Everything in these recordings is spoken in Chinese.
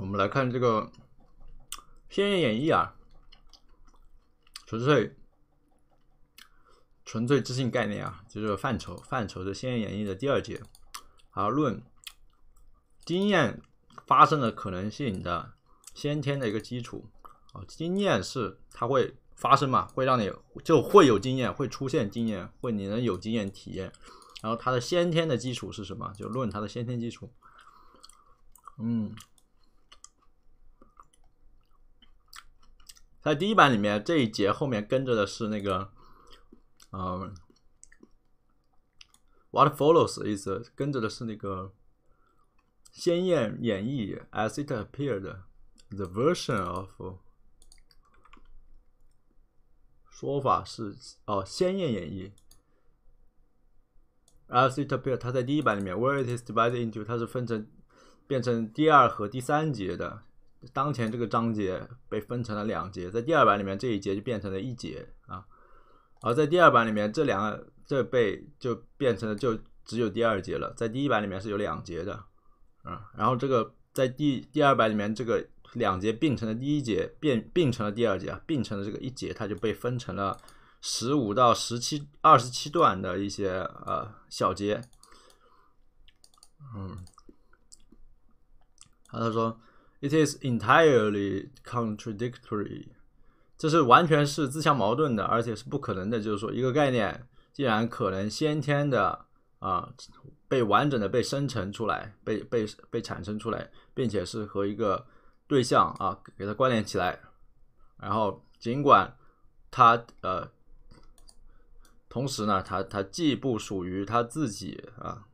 我们来看这个《先验演绎》啊，纯粹纯粹知性概念啊，就是范畴。范畴的《先验演绎》的第二节，啊，论经验发生的可能性的先天的一个基础啊。经验是它会发生嘛？会让你就会有经验，会出现经验，会你能有经验体验。然后它的先天的基础是什么？就论它的先天基础。嗯。在第一版里面，这一节后面跟着的是那个，呃，What follows is 跟着的是那个鲜艳演绎，as it appeared，the version of 说法是哦，鲜艳演绎，as it appeared。它在第一版里面，where it is divided into，它是分成变成第二和第三节的。当前这个章节被分成了两节，在第二版里面这一节就变成了一节啊，而在第二版里面这两个这被就变成了就只有第二节了，在第一版里面是有两节的，嗯，然后这个在第第二版里面这个两节并成了第一节，变并成了第二节啊，并成了这个一节，它就被分成了十五到十七二十七段的一些呃小节，嗯，他说。It is entirely contradictory。这是完全是自相矛盾的，而且是不可能的。就是说，一个概念既然可能先天的啊，被完整的被生成出来，被被被产生出来，并且是和一个对象啊给它关联起来，然后尽管它呃，同时呢，它它既不属于它自己啊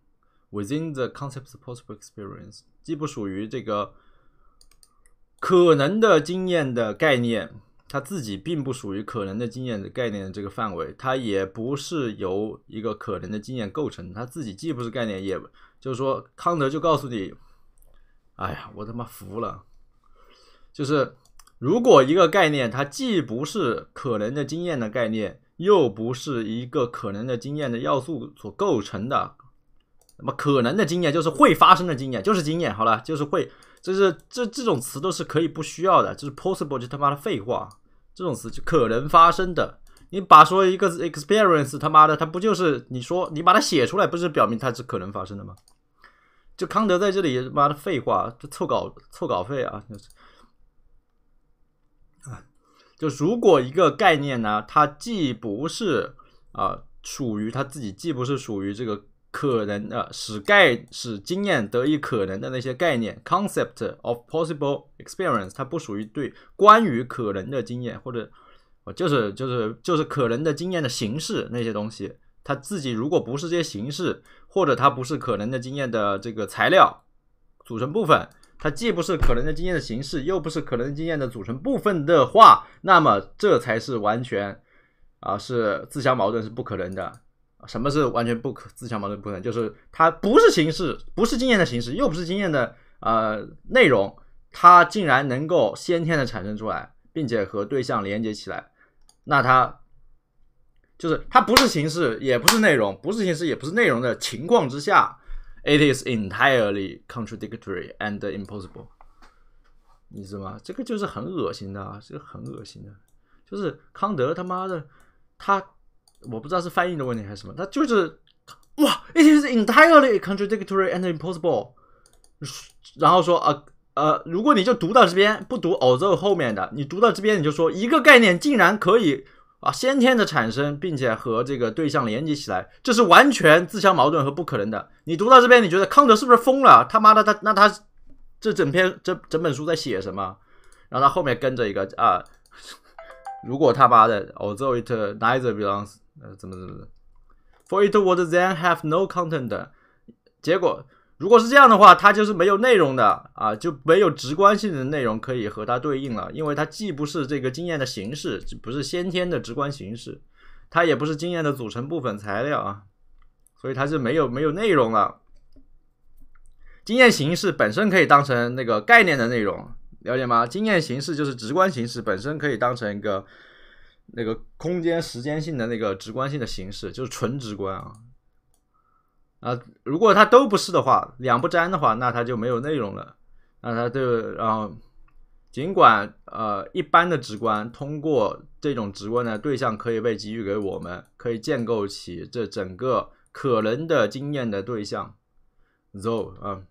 ，within the concepts possible experience，既不属于这个。可能的经验的概念，它自己并不属于可能的经验的概念的这个范围，它也不是由一个可能的经验构成，它自己既不是概念，也就是说，康德就告诉你，哎呀，我他妈服了，就是如果一个概念它既不是可能的经验的概念，又不是一个可能的经验的要素所构成的，那么可能的经验就是会发生的经验，就是经验，好了，就是会。就是这这种词都是可以不需要的，就是 possible 就他妈的废话，这种词就可能发生的。你把说一个 experience 他妈的，它不就是你说你把它写出来，不是表明它是可能发生的吗？就康德在这里妈的废话，就凑稿凑稿费啊！啊，就如果一个概念呢，它既不是啊属于它自己，既不是属于这个。可能的，使概使经验得以可能的那些概念 （concept of possible experience），它不属于对关于可能的经验，或者我就是就是就是可能的经验的形式那些东西。它自己如果不是这些形式，或者它不是可能的经验的这个材料组成部分，它既不是可能的经验的形式，又不是可能经验的组成部分的话，那么这才是完全啊，是自相矛盾，是不可能的。什么是完全不可自相矛盾的部分？就是它不是形式，不是经验的形式，又不是经验的呃内容，它竟然能够先天的产生出来，并且和对象连接起来，那它就是它不是形式，也不是内容，不是形式，也不是内容的情况之下，it is entirely contradictory and impossible，你知道吗？这个就是很恶心的啊，这个很恶心的，就是康德他妈的他。我不知道是翻译的问题还是什么，他就是哇，it is entirely contradictory and impossible。然后说啊呃，如果你就读到这边，不读 although 后面的，你读到这边你就说一个概念竟然可以啊先天的产生，并且和这个对象连接起来，这是完全自相矛盾和不可能的。你读到这边你觉得康德是不是疯了？他妈的他那他这整篇这整本书在写什么？然后他后面跟着一个啊，如果他妈的 a l t h o u g h it neither belongs。呃，怎么怎么的？For it would then have no content。结果，如果是这样的话，它就是没有内容的啊，就没有直观性的内容可以和它对应了，因为它既不是这个经验的形式，不是先天的直观形式，它也不是经验的组成部分材料啊，所以它是没有没有内容了。经验形式本身可以当成那个概念的内容，了解吗？经验形式就是直观形式本身可以当成一个。那个空间时间性的那个直观性的形式，就是纯直观啊啊！如果它都不是的话，两不沾的话，那它就没有内容了，那它就然后尽管呃一般的直观通过这种直观的对象可以被给予给我们，可以建构起这整个可能的经验的对象，though 啊。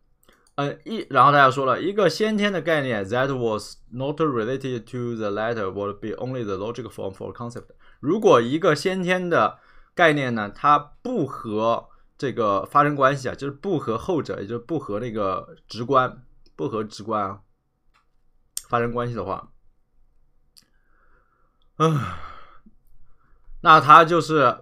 呃，一然后大家说了一个先天的概念，that was not related to the latter would be only the l o g i c form for concept。如果一个先天的概念呢，它不和这个发生关系啊，就是不和后者，也就是不和那个直观，不和直观啊发生关系的话，啊，那它就是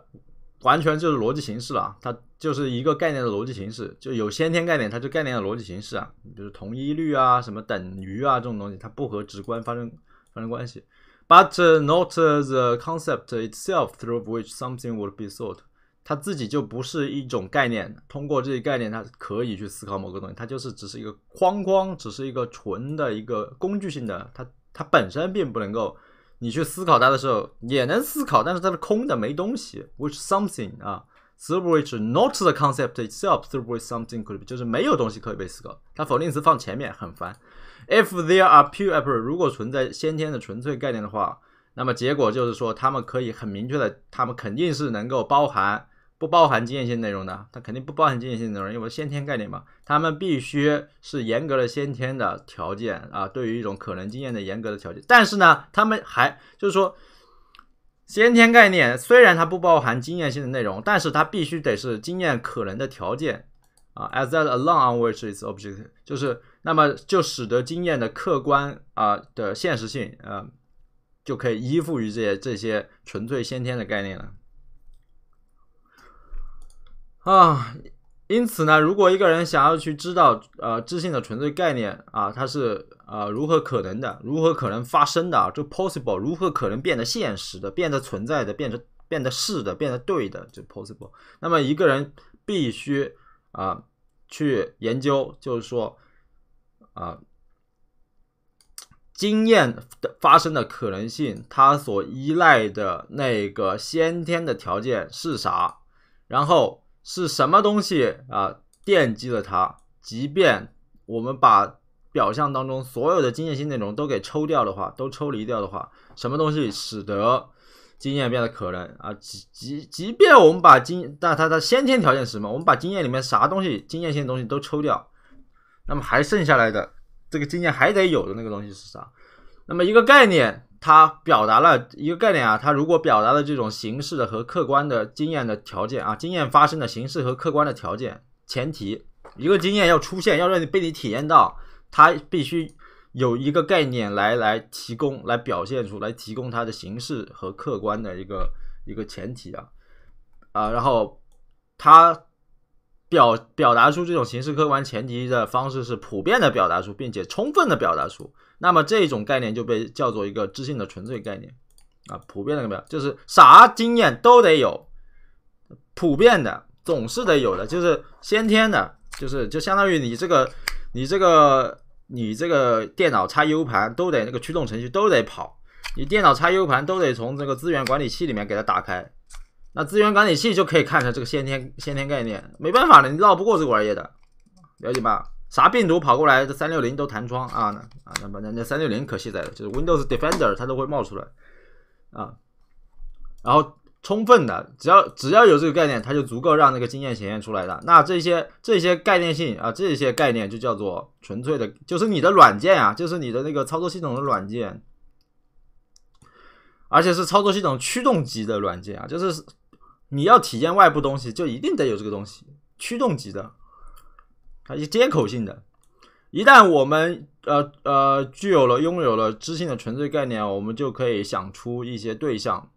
完全就是逻辑形式了啊，它。就是一个概念的逻辑形式，就有先天概念，它就概念的逻辑形式啊，比如同一律啊，什么等于啊这种东西，它不和直观发生发生关系。But not the concept itself through which something would be thought，它自己就不是一种概念，通过这个概念它可以去思考某个东西，它就是只是一个框框，只是一个纯的一个工具性的，它它本身并不能够你去思考它的时候也能思考，但是它是空的，没东西。Which something 啊。s u b w c h not the concept itself, s u b w a h something could 就是没有东西可以被思考。它否定词放前面很烦。If there are pure, 如果存在先天的纯粹概念的话，那么结果就是说，他们可以很明确的，他们肯定是能够包含不包含经验性内容的。它肯定不包含经验性内容，因为先天概念嘛，他们必须是严格的先天的条件啊，对于一种可能经验的严格的条件。但是呢，他们还就是说。先天概念虽然它不包含经验性的内容，但是它必须得是经验可能的条件啊。As that alone on which is object，就是那么就使得经验的客观啊的现实性啊，就可以依附于这些这些纯粹先天的概念了啊。因此呢，如果一个人想要去知道呃知性的纯粹概念啊，它是。啊，如何可能的？如何可能发生的？就 possible，如何可能变得现实的，变得存在的，变成变得是的，变得对的，就 possible。那么一个人必须啊去研究，就是说啊，经验的发生的可能性，它所依赖的那个先天的条件是啥？然后是什么东西啊奠基了它？即便我们把表象当中所有的经验性内容都给抽掉的话，都抽离掉的话，什么东西使得经验变得可能啊？即即即便我们把经，那它的先天条件是什么？我们把经验里面啥东西，经验性东西都抽掉，那么还剩下来的这个经验还得有的那个东西是啥？那么一个概念，它表达了一个概念啊，它如果表达的这种形式的和客观的经验的条件啊，经验发生的形式和客观的条件前提，一个经验要出现，要让你被你体验到。它必须有一个概念来来提供，来表现出来，提供它的形式和客观的一个一个前提啊啊，然后它表表达出这种形式客观前提的方式是普遍的表达出，并且充分的表达出。那么这种概念就被叫做一个知性的纯粹概念啊，普遍的没有，就是啥经验都得有，普遍的总是得有的，就是先天的，就是就相当于你这个你这个。你这个电脑插 U 盘都得那个驱动程序都得跑，你电脑插 U 盘都得从这个资源管理器里面给它打开，那资源管理器就可以看出这个先天先天概念，没办法的，你绕不过这玩意的，了解吧？啥病毒跑过来，这三六零都弹窗啊，啊，那那那三六零可卸载了，就是 Windows Defender 它都会冒出来啊，然后。充分的，只要只要有这个概念，它就足够让那个经验显现出来了。那这些这些概念性啊，这些概念就叫做纯粹的，就是你的软件啊，就是你的那个操作系统的软件，而且是操作系统驱动级的软件啊，就是你要体验外部东西，就一定得有这个东西驱动级的，它是接口性的。一旦我们呃呃具有了拥有了知性的纯粹概念，我们就可以想出一些对象。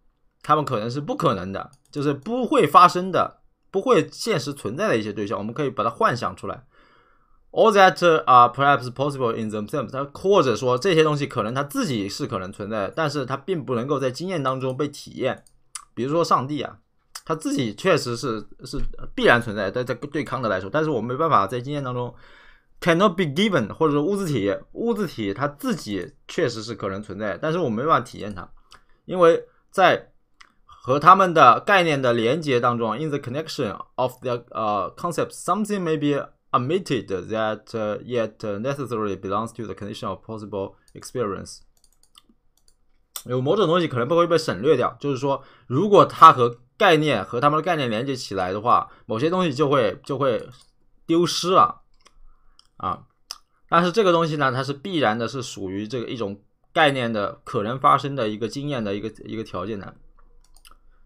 他们可能是不可能的，就是不会发生的、不会现实存在的一些对象，我们可以把它幻想出来。All that are p e r h a p s possible in themselves。他或者说这些东西可能他自己是可能存在，但是他并不能够在经验当中被体验。比如说上帝啊，他自己确实是是必然存在，但在对康德来说，但是我没办法在经验当中 cannot be given，或者说物质体，物质体它自己确实是可能存在，但是我没办法体验它，因为在和他们的概念的连接当中，in the connection of the 呃 concepts，something may be omitted that yet necessarily belongs to the condition of possible experience。有某种东西可能不会被被省略掉，就是说，如果它和概念和他们的概念连接起来的话，某些东西就会就会丢失了啊。但是这个东西呢，它是必然的，是属于这个一种概念的可能发生的一个经验的一个一个条件的。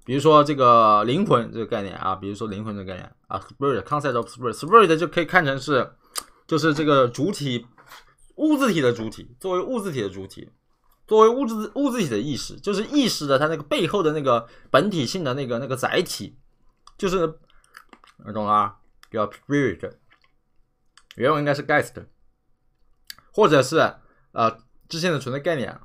比如说这个灵魂这个概念啊，比如说灵魂这个概念啊，spirit concept spirit spirit 就可以看成是，就是这个主体，物质体的主体，作为物质体的主体，作为物质物质体的意识，就是意识的它那个背后的那个本体性的那个那个载体，就是，懂了，啊？叫 spirit，原文应该是 guest，或者是呃之前的存在概念。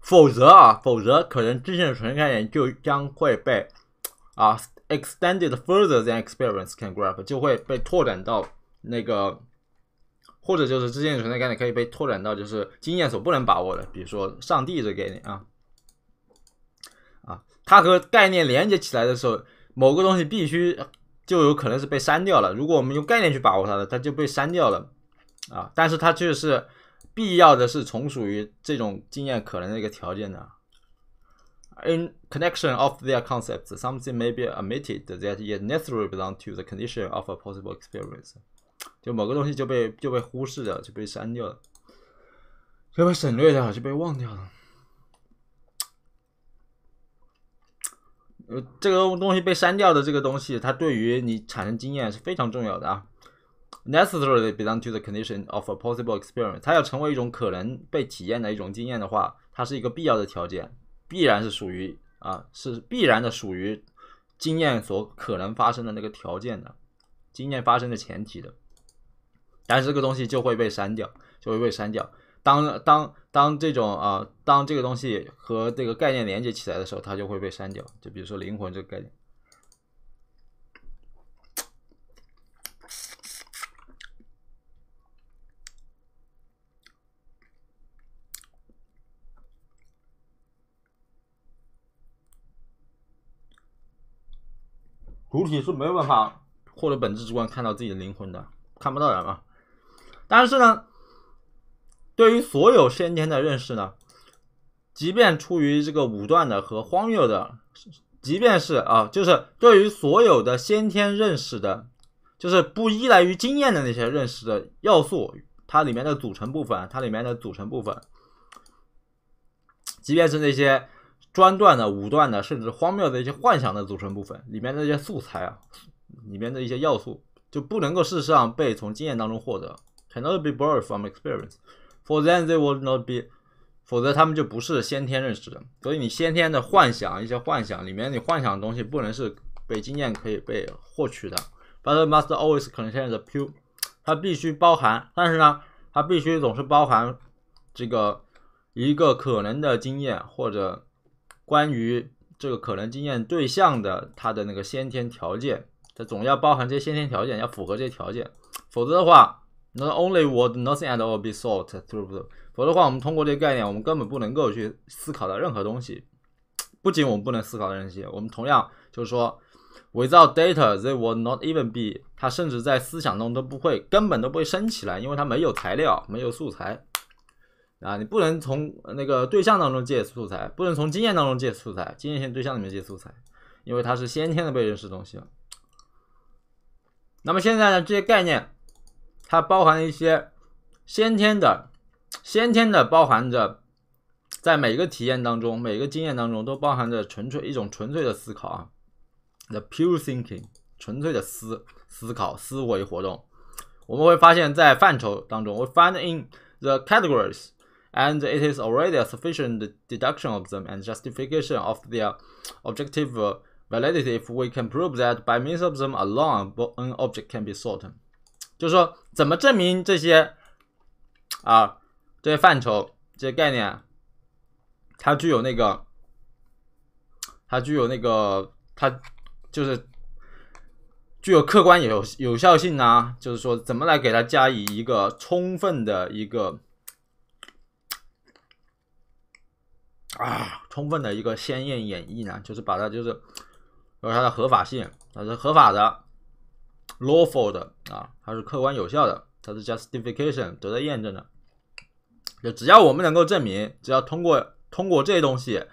否则啊，否则可能之前的存在概念就将会被啊 extended further than experience can g r a s 就会被拓展到那个，或者就是之前的存在概念可以被拓展到就是经验所不能把握的，比如说上帝这概念啊啊，它和概念连接起来的时候，某个东西必须就有可能是被删掉了。如果我们用概念去把握它的，它就被删掉了啊，但是它却是。必要的是从属于这种经验可能的一个条件的。In connection of their concepts, something may be omitted that yet necessarily b e l o n g to the condition of a possible experience。就某个东西就被就被忽视了，就被删掉了，就被省略掉了，就被忘掉了。呃，这个东西被删掉的这个东西，它对于你产生经验是非常重要的啊。Necessarily belong to the condition of a possible experience。它要成为一种可能被体验的一种经验的话，它是一个必要的条件，必然是属于啊，是必然的属于经验所可能发生的那个条件的，经验发生的前提的。但是这个东西就会被删掉，就会被删掉。当当当这种啊，当这个东西和这个概念连接起来的时候，它就会被删掉。就比如说灵魂这个概念。主体是没有办法获得本质之观看到自己的灵魂的，看不到的嘛。但是呢，对于所有先天的认识呢，即便出于这个武断的和荒谬的，即便是啊，就是对于所有的先天认识的，就是不依赖于经验的那些认识的要素，它里面的组成部分，它里面的组成部分，即便是那些。专断的、武断的，甚至荒谬的一些幻想的组成部分里面那些素材啊，里面的一些要素就不能够事实上被从经验当中获得，cannot be borrowed from experience，for then they would not be，否则他们就不是先天认识的。所以你先天的幻想一些幻想里面你幻想的东西不能是被经验可以被获取的，but must always contain the p，它必须包含，但是呢，它必须总是包含这个一个可能的经验或者。关于这个可能经验对象的它的那个先天条件，它总要包含这些先天条件，要符合这些条件，否则的话，那 only would nothing at all be thought through。否则的话，我们通过这个概念，我们根本不能够去思考到任何东西。不仅我们不能思考到这些，我们同样就是说，w i t h o u t data they will not even be。它甚至在思想中都不会，根本都不会升起来，因为它没有材料，没有素材。啊，你不能从那个对象当中借素材，不能从经验当中借素材，经验性对象里面借素材，因为它是先天的被认识东西。那么现在呢，这些概念，它包含了一些先天的，先天的包含着，在每个体验当中，每个经验当中都包含着纯粹一种纯粹的思考啊，the pure thinking，纯粹的思思考思维活动。我们会发现，在范畴当中会 find in the categories。And it is already a sufficient deduction of them and justification of their objective validity if we can prove that by means of them alone an object can be sought。就是说，怎么证明这些啊这些范畴、这些概念，它具有那个，它具有那个，它就是具有客观有有效性啊？就是说，怎么来给它加以一个充分的一个？啊，充分的一个鲜艳演绎呢，就是把它就是有它的合法性，它是合法的，lawful 的啊，它是客观有效的，它是 justification 得到验证的。就只要我们能够证明，只要通过通过这些东西，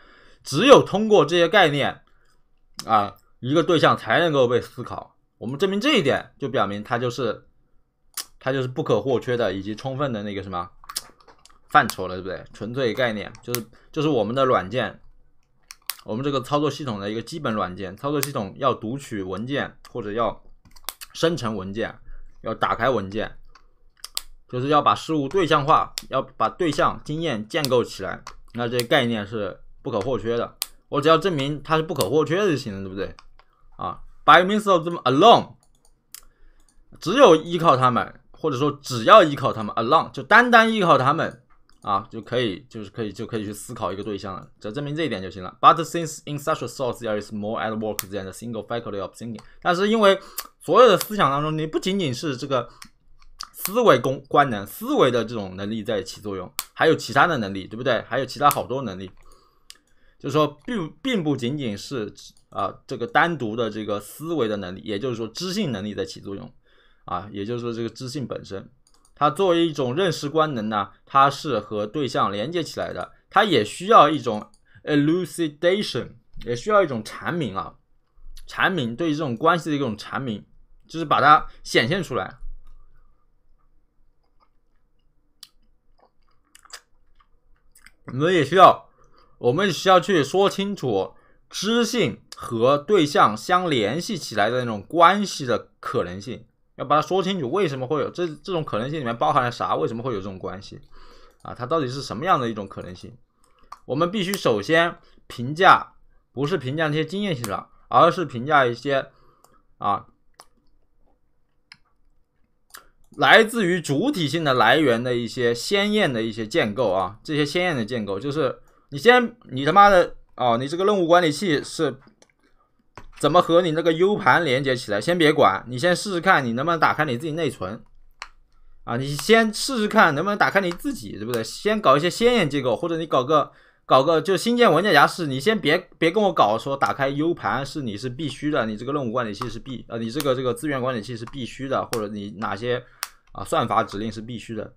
只有通过这些概念啊，一个对象才能够被思考。我们证明这一点，就表明它就是它就是不可或缺的，以及充分的那个什么。范畴了，对不对？纯粹概念就是就是我们的软件，我们这个操作系统的一个基本软件。操作系统要读取文件，或者要生成文件，要打开文件，就是要把事物对象化，要把对象经验建构起来。那这些概念是不可或缺的。我只要证明它是不可或缺的就行了，对不对？啊，by means of them alone，只有依靠他们，或者说只要依靠他们，alone 就单单依靠他们。啊，就可以，就是可以，就可以去思考一个对象了，只要证明这一点就行了。But since in such t h o u g h t there is more at work than the single faculty of thinking，但是因为所有的思想当中，你不仅仅是这个思维功官能、思维的这种能力在起作用，还有其他的能力，对不对？还有其他好多能力，就是说并并不仅仅是啊这个单独的这个思维的能力，也就是说知性能力在起作用，啊，也就是说这个知性本身。它作为一种认识官能呢，它是和对象连接起来的，它也需要一种 elucidation，也需要一种阐明啊，阐明对于这种关系的一种阐明，就是把它显现出来。我们也需要，我们也需要去说清楚知性和对象相联系起来的那种关系的可能性。要把它说清楚，为什么会有这这种可能性？里面包含了啥？为什么会有这种关系？啊，它到底是什么样的一种可能性？我们必须首先评价，不是评价那些经验性的，而是评价一些啊，来自于主体性的来源的一些鲜艳的一些建构啊，这些鲜艳的建构就是你先你他妈的哦，你这个任务管理器是。怎么和你那个 U 盘连接起来？先别管，你先试试看，你能不能打开你自己内存？啊，你先试试看能不能打开你自己，对不对？先搞一些先验结构，或者你搞个搞个就新建文件夹是。你先别别跟我搞说打开 U 盘是你是必须的，你这个任务管理器是必呃你这个这个资源管理器是必须的，或者你哪些啊算法指令是必须的？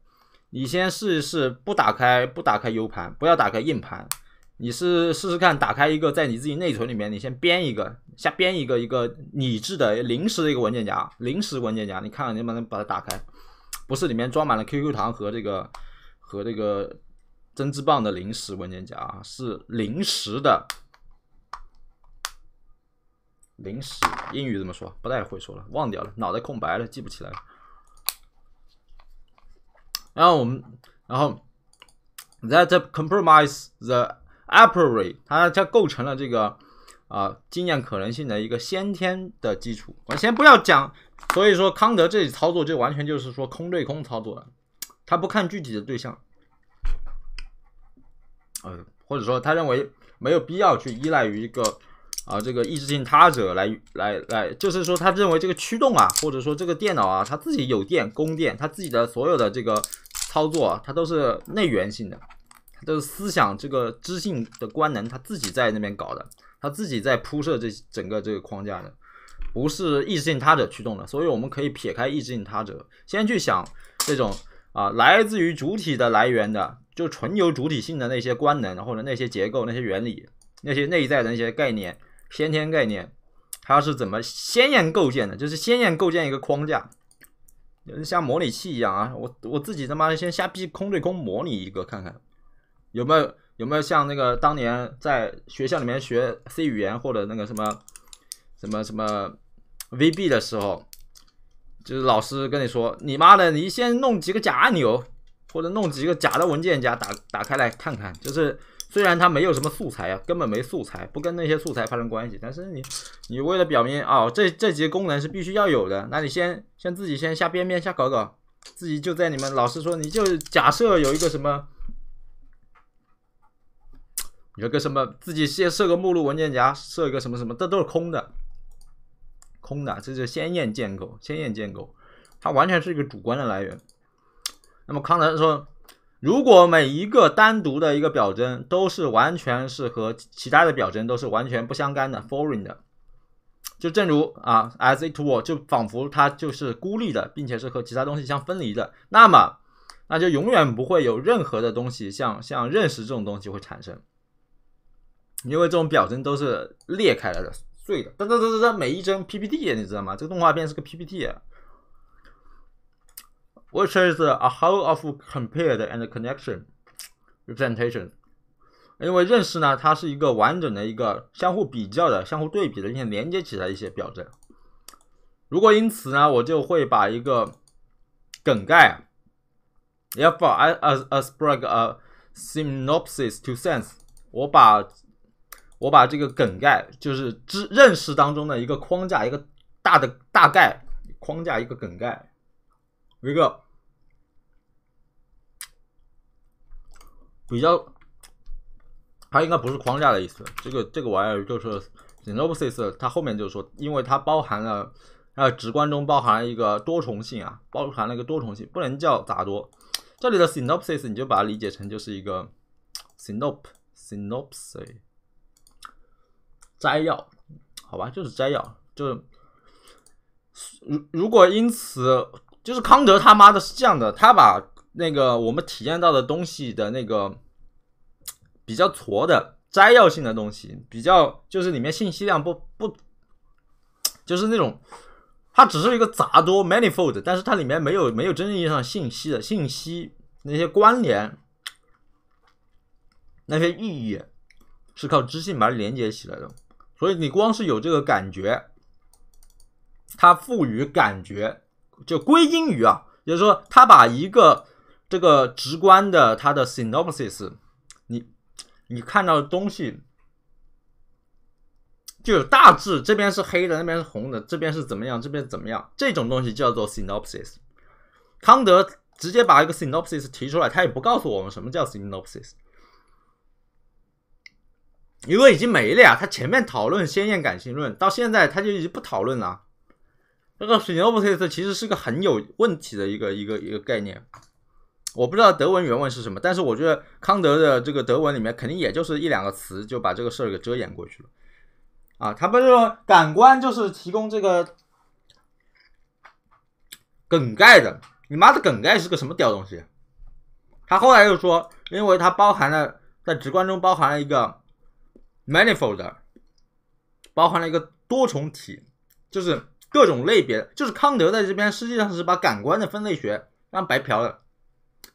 你先试一试，不打开不打开 U 盘，不要打开硬盘。你是试试看，打开一个在你自己内存里面，你先编一个，瞎编一个一个拟制的临时的一个文件夹，临时文件夹，你看看能不能把它打开？不是里面装满了 QQ 糖和这个和这个针织棒的临时文件夹啊，是临时的。临时英语怎么说？不太会说了，忘掉了，脑袋空白了，记不起来了。然后我们，然后 that compromise the。a priori，它它构成了这个啊经验可能性的一个先天的基础。我先不要讲，所以说康德这里操作就完全就是说空对空操作了，他不看具体的对象，呃或者说他认为没有必要去依赖于一个啊这个意志性他者来来来，就是说他认为这个驱动啊或者说这个电脑啊他自己有电供电，他自己的所有的这个操作，啊，它都是内源性的。都是思想，这个知性的官能，他自己在那边搞的，他自己在铺设这整个这个框架的，不是意志性他者驱动的。所以我们可以撇开意志性他者，先去想这种啊，来自于主体的来源的，就纯由主体性的那些官能，然后呢那些结构、那些原理、那些内在的那些概念、先天概念，它是怎么先验构建的？就是先验构建一个框架，像模拟器一样啊！我我自己他妈先瞎逼空对空模拟一个看看。有没有有没有像那个当年在学校里面学 C 语言或者那个什么什么什么 VB 的时候，就是老师跟你说，你妈的，你先弄几个假按钮，或者弄几个假的文件夹，打打开来看看。就是虽然它没有什么素材啊，根本没素材，不跟那些素材发生关系，但是你你为了表明哦，这这几个功能是必须要有的，那你先先自己先瞎编编，瞎搞搞，自己就在你们老师说，你就假设有一个什么。有个什么自己先设个目录文件夹，设一个什么什么，这都是空的，空的。这是先验建构，先验建构，它完全是一个主观的来源。那么康德说，如果每一个单独的一个表征都是完全是和其他的表征都是完全不相干的 foreign 的，就正如啊，as it were，就仿佛它就是孤立的，并且是和其他东西相分离的，那么那就永远不会有任何的东西像像认识这种东西会产生。因为这种表针都是裂开来的、碎的，噔噔噔噔噔，每一帧 PPT 啊，你知道吗？这个动画片是个 PPT 啊，which is a whole of compared and connection representation。因为认识呢，它是一个完整的一个相互比较的、相互对比的一些连接起来一些表征。如果因此呢，我就会把一个梗概 t h f o r I as as bring a synopsis to sense。我把我把这个梗概，就是知认识当中的一个框架，一个大的大概框架，一个梗概。一个比较，它应该不是框架的意思。这个这个玩意儿就是 synopsis，它后面就是说，因为它包含了，呃，直观中包含了一个多重性啊，包含了一个多重性，不能叫杂多。这里的 synopsis，你就把它理解成就是一个 s y n o p s synopsis。摘要，好吧，就是摘要，就是如如果因此，就是康德他妈的是这样的，他把那个我们体验到的东西的那个比较矬的摘要性的东西，比较就是里面信息量不不，就是那种它只是一个杂多 manifold，但是它里面没有没有真正意义上信息的信息那些关联那些意义是靠知性把它连接起来的。所以你光是有这个感觉，它赋予感觉，就归因于啊，也就是说，他把一个这个直观的它的 synopsis，你你看到的东西，就有大致这边是黑的，那边是红的，这边是怎么样，这边怎么样，这种东西叫做 synopsis。康德直接把一个 synopsis 提出来，他也不告诉我们什么叫 synopsis。因为已经没了呀！他前面讨论先验感性论，到现在他就已经不讨论了。这个 s i n o p s e i t 其实是个很有问题的一个一个一个概念。我不知道德文原文是什么，但是我觉得康德的这个德文里面肯定也就是一两个词就把这个事儿给遮掩过去了。啊，他不是说感官就是提供这个梗概的，你妈的梗概是个什么屌东西？他后来又说，因为它包含了在直观中包含了一个。Manifold 包含了一个多重体，就是各种类别，就是康德在这边实际上是把感官的分类学让白嫖了，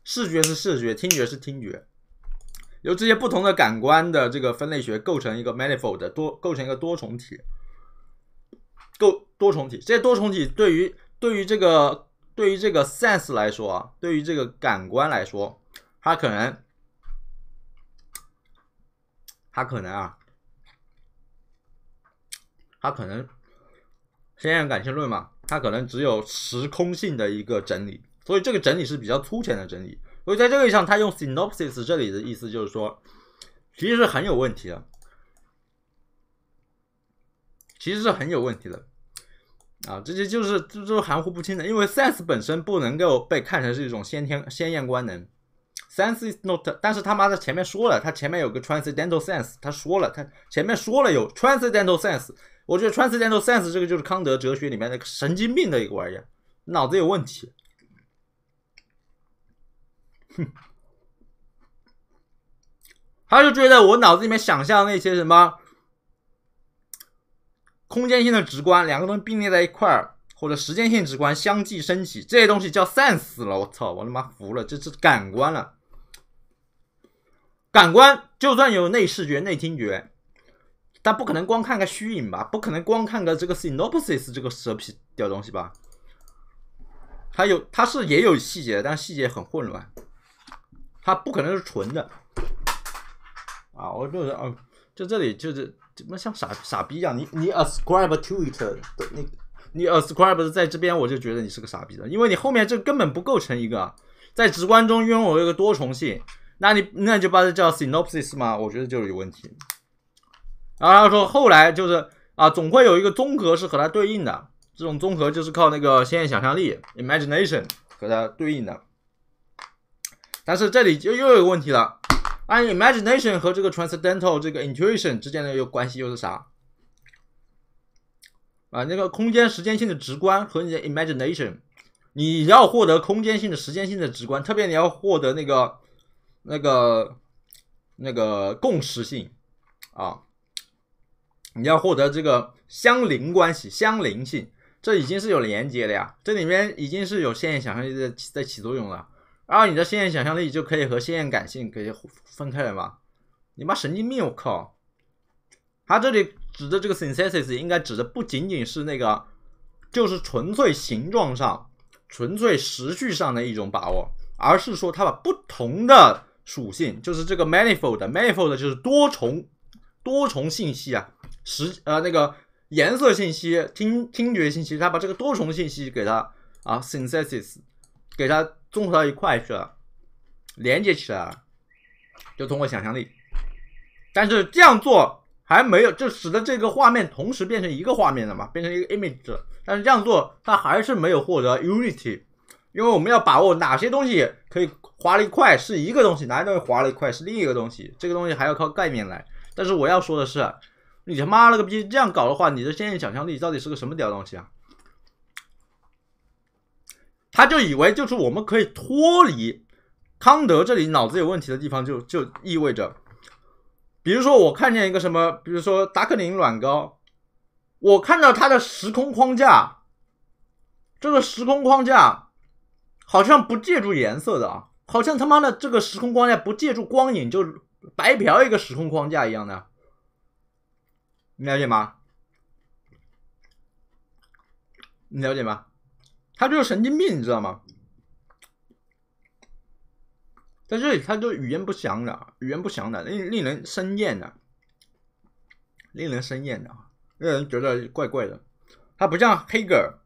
视觉是视觉，听觉是听觉，由这些不同的感官的这个分类学构成一个 Manifold，多构成一个多重体，构多重体。这些多重体对于对于这个对于这个 sense 来说啊，对于这个感官来说，它可能它可能啊。他可能先验感性论嘛，他可能只有时空性的一个整理，所以这个整理是比较粗浅的整理。所以在这个意义上，他用 synopsis 这里的意思就是说，其实是很有问题的，其实是很有问题的，啊，这些就是就是含糊不清的。因为 sense 本身不能够被看成是一种先天先验官能，sense is not。但是他妈的前面说了，他前面有个 transcendental sense，他说了，他前面说了有 transcendental sense。我觉得 t r a n s c e n t a l sense 这个就是康德哲学里面那个神经病的一个玩意儿，脑子有问题。哼。他就觉得我脑子里面想象那些什么空间性的直观，两个东西并列在一块儿，或者时间性直观相继升起，这些东西叫 sense 了。我操，我他妈服了，这是感官了。感官就算有内视觉、内听觉。但不可能光看个虚影吧？不可能光看个这个 synopsis 这个蛇皮屌东西吧？还有它是也有细节，但细节很混乱。它不可能是纯的。啊，我就，啊，就这里就是怎么像傻傻逼一样？你你 ascribe to it？你你 ascribe 在这边我就觉得你是个傻逼的，因为你后面这根本不构成一个在直观中拥有一个多重性。那你那就把它叫 synopsis 吗？我觉得就是有问题。然后他说，后来就是啊，总会有一个综合是和它对应的。这种综合就是靠那个先验想象力 （imagination） 和它对应的。但是这里就又有问题了，按 i m a g i n a t i o n 和这个 transcendental 这个 intuition 之间的有关系又是啥？啊，那个空间时间性的直观和你的 imagination，你要获得空间性的、时间性的直观，特别你要获得那个、那个、那个共识性啊。你要获得这个相邻关系、相邻性，这已经是有连接的呀。这里面已经是有线性想象力在在起作用了，然后你的线性想象力就可以和线性感性给分开了嘛？你妈神经病！我靠，他这里指的这个 synthesis 应该指的不仅仅是那个，就是纯粹形状上、纯粹时序上的一种把握，而是说他把不同的属性，就是这个 manifold，manifold 就是多重、多重信息啊。实呃，那个颜色信息、听听觉信息，他把这个多重信息给它啊，synthesis，给它综合到一块去了，连接起来了，就通过想象力。但是这样做还没有，就使得这个画面同时变成一个画面了嘛，变成一个 image。但是这样做，它还是没有获得 unity，因为我们要把握哪些东西可以划了一块是一个东西，哪些东西划了一块是另一个东西，这个东西还要靠概念来。但是我要说的是。你他妈了个逼！这样搞的话，你的现验想象力到底是个什么屌东西啊？他就以为就是我们可以脱离康德这里脑子有问题的地方，就就意味着，比如说我看见一个什么，比如说达克林软膏，我看到它的时空框架，这个时空框架好像不借助颜色的啊，好像他妈的这个时空框架不借助光影就白嫖一个时空框架一样的。你了解吗？你了解吗？他就是神经病，你知道吗？在这里，他就语言不详的，语言不详的，令令人生厌的，令人生厌的，让人觉得怪怪的。他不像黑尔，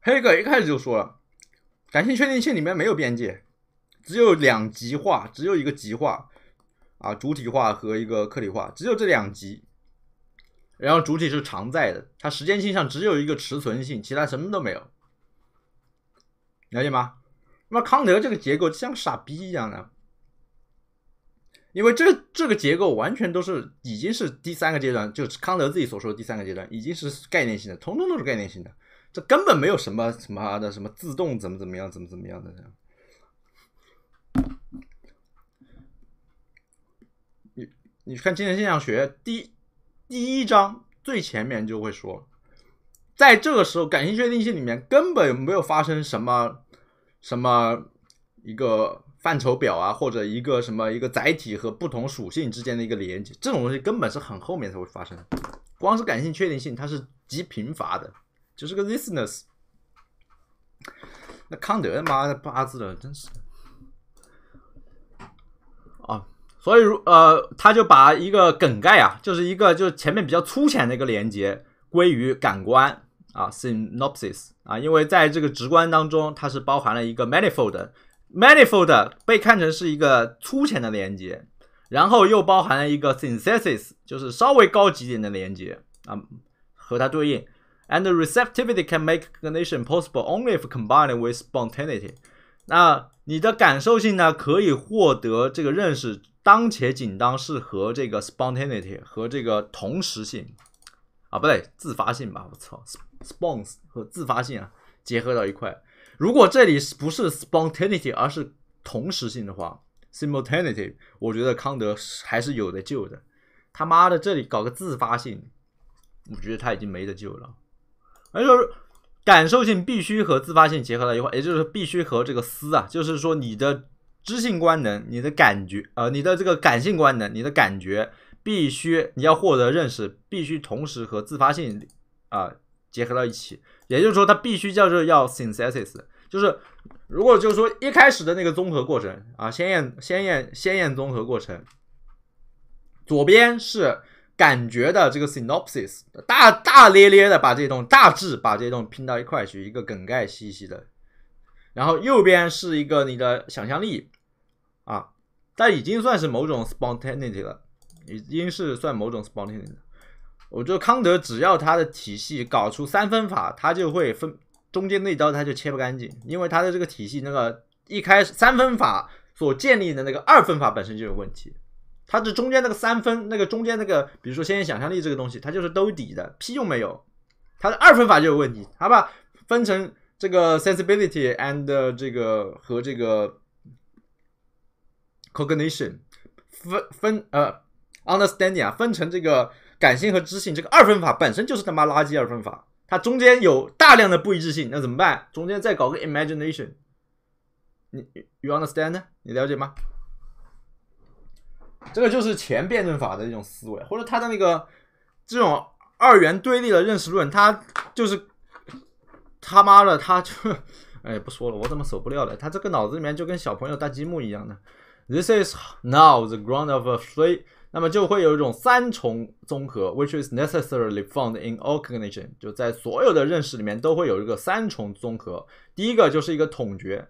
黑尔一开始就说了，感性确定性里面没有边界，只有两极化，只有一个极化，啊，主体化和一个客体化，只有这两极。然后主体是常在的，它时间性上只有一个持存性，其他什么都没有，了解吗？那么康德这个结构像傻逼一样的，因为这这个结构完全都是已经是第三个阶段，就是康德自己所说的第三个阶段，已经是概念性的，通通都是概念性的，这根本没有什么什么的什么自动怎么怎么样怎么怎么样的。你你看《精神现象学》第一。第一章最前面就会说，在这个时候感性确定性里面根本没有发生什么什么一个范畴表啊，或者一个什么一个载体和不同属性之间的一个连接，这种东西根本是很后面才会发生光是感性确定性，它是极贫乏的，就是个 lessness。那康德他妈的八字的，真是的啊！所以如呃，他就把一个梗概啊，就是一个就是前面比较粗浅的一个连接归于感官啊，synopsis 啊，因为在这个直观当中，它是包含了一个 manifold，manifold 被看成是一个粗浅的连接，然后又包含了一个 synthesis，就是稍微高级一点的连接啊，和它对应。And receptivity can make cognition possible only if combined with spontaneity。那你的感受性呢，可以获得这个认识。当前仅当是和这个 spontaneity 和这个同时性啊，不对，自发性吧，我操 s p o n s 和自发性啊结合到一块。如果这里是不是 spontaneity 而是同时性的话，simultaneity，我觉得康德还是有的救的。他妈的，这里搞个自发性，我觉得他已经没得救了。而是感受性必须和自发性结合到一块，也就是必须和这个思啊，就是说你的。知性官能，你的感觉，呃，你的这个感性官能，你的感觉必须你要获得认识，必须同时和自发性啊结合到一起，也就是说，它必须叫做要 synthesis，就是如果就是说一开始的那个综合过程啊，鲜艳鲜艳鲜艳综合过程，左边是感觉的这个 synopsis，大大咧咧的把这种大致把这种拼到一块去，一个梗概兮兮的。然后右边是一个你的想象力啊，但已经算是某种 spontaneity 了，已经是算某种 spontaneity 我觉得康德只要他的体系搞出三分法，他就会分中间那刀他就切不干净，因为他的这个体系那个一开始三分法所建立的那个二分法本身就有问题，他这中间那个三分那个中间那个，比如说先想象力这个东西，它就是兜底的，屁用没有，它的二分法就有问题，好吧，分成。这个 s e n s i b i l i t y and 这个和这个 cognition 分分呃 understanding 啊，分成这个感性和知性，这个二分法本身就是他妈垃圾二分法，它中间有大量的不一致性，那怎么办？中间再搞个 imagination，你 you understand？你了解吗？这个就是前辩证法的一种思维，或者他的那个这种二元对立的认识论，它就是。他妈的，他就哎，不说了，我怎么守不了了？他这个脑子里面就跟小朋友搭积木一样的。This is now the ground of a free，那么就会有一种三重综合，which is necessarily found in all cognition，就在所有的认识里面都会有一个三重综合。第一个就是一个统觉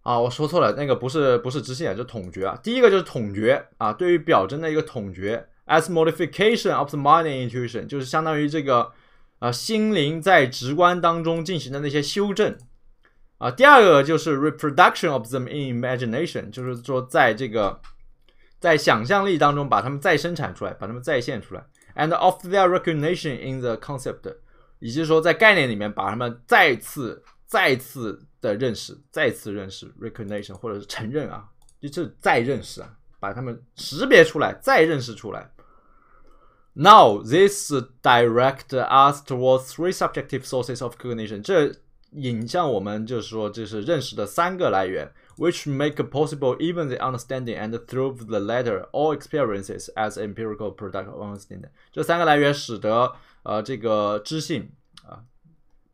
啊，我说错了，那个不是不是直线，是统觉啊。第一个就是统觉啊，对于表征的一个统觉，as modification of the mind intuition，就是相当于这个。啊，心灵在直观当中进行的那些修正，啊，第二个就是 reproduction of them in imagination，就是说在这个在想象力当中把它们再生产出来，把它们再现出来，and of their recognition in the concept，也就是说在概念里面把它们再次再次的认识，再次认识 recognition 或者是承认啊，就这再认识啊，把它们识别出来，再认识出来。Now, this direct us towards three subjective sources of cognition。这引向我们就是说，这是认识的三个来源，which make possible even the understanding and through the latter all experiences as empirical product of understanding。这三个来源使得呃这个知性啊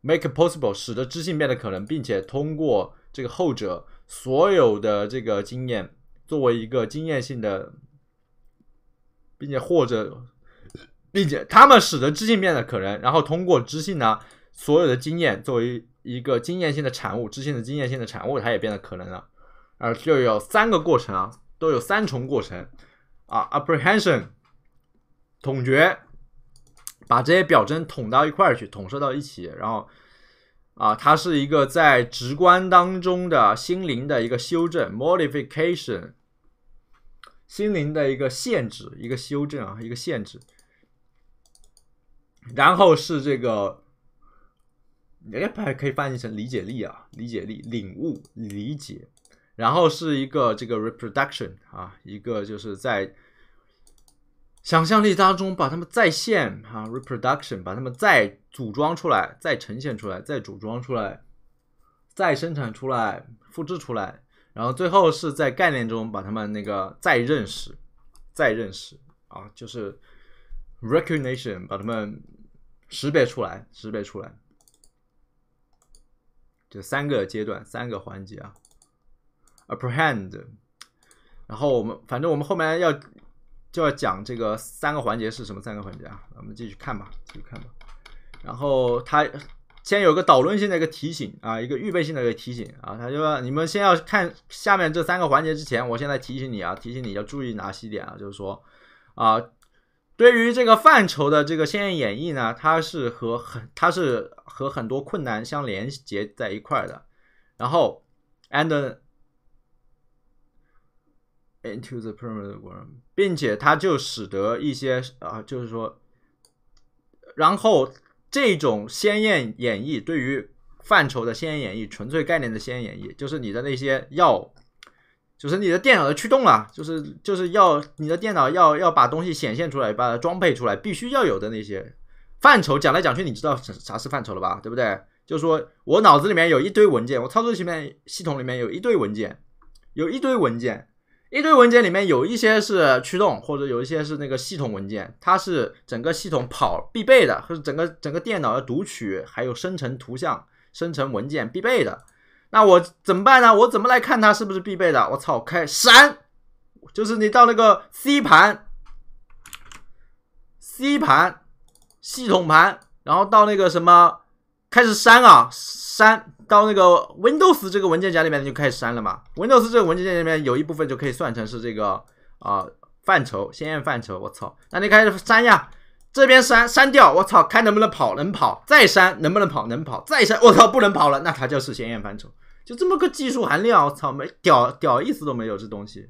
make possible 使得知性变得可能，并且通过这个后者所有的这个经验作为一个经验性的，并且或者。并且他们使得知性变得可能，然后通过知性呢，所有的经验作为一个经验性的产物，知性的经验性的产物，它也变得可能了，啊，就有三个过程啊，都有三重过程，啊，apprehension 统觉，把这些表征统到一块儿去，统摄到一起，然后，啊，它是一个在直观当中的心灵的一个修正，modification，心灵的一个限制，一个修正啊，一个限制。然后是这个，哎，还可以翻译成理解力啊，理解力、领悟、理解。然后是一个这个 reproduction 啊，一个就是在想象力当中把它们再现啊，reproduction 把它们再组装出来、再呈现出来、再组装出来、再生产出来、复制出来。然后最后是在概念中把它们那个再认识、再认识啊，就是 recognition 把它们。识别出来，识别出来，这三个阶段，三个环节啊。Apprehend，然后我们反正我们后面要就要讲这个三个环节是什么？三个环节啊，我们继续看吧，继续看吧。然后他先有个导论性的一个提醒啊，一个预备性的一个提醒啊。他就说，你们先要看下面这三个环节之前，我现在提醒你啊，提醒你要注意哪些点啊？就是说啊。对于这个范畴的这个鲜艳演绎呢，它是和很它是和很多困难相连接在一块的。然后，and into the primitive world，并且它就使得一些啊，就是说，然后这种鲜艳演绎对于范畴的鲜艳演绎、纯粹概念的鲜艳演绎，就是你的那些要。就是你的电脑的驱动啊，就是就是要你的电脑要要把东西显现出来，把它装配出来，必须要有的那些范畴。讲来讲去，你知道啥是范畴了吧？对不对？就是说我脑子里面有一堆文件，我操作系统里面有一堆文件，有一堆文件，一堆文件里面有一些是驱动，或者有一些是那个系统文件，它是整个系统跑必备的，或者整个整个电脑要读取，还有生成图像、生成文件必备的。那我怎么办呢？我怎么来看它是不是必备的？我操，开删，就是你到那个 C 盘，C 盘系统盘，然后到那个什么开始删啊，删到那个 Windows 这个文件夹里面就开始删了嘛。Windows 这个文件夹里面有一部分就可以算成是这个啊范畴，先验范畴。我操，那你开始删呀，这边删删掉。我操，看能不能跑，能跑，再删能不能跑，能跑，再删。我操，不能跑了，那它就是先验范畴。就这么个技术含量，我操，没屌屌意思都没有这东西。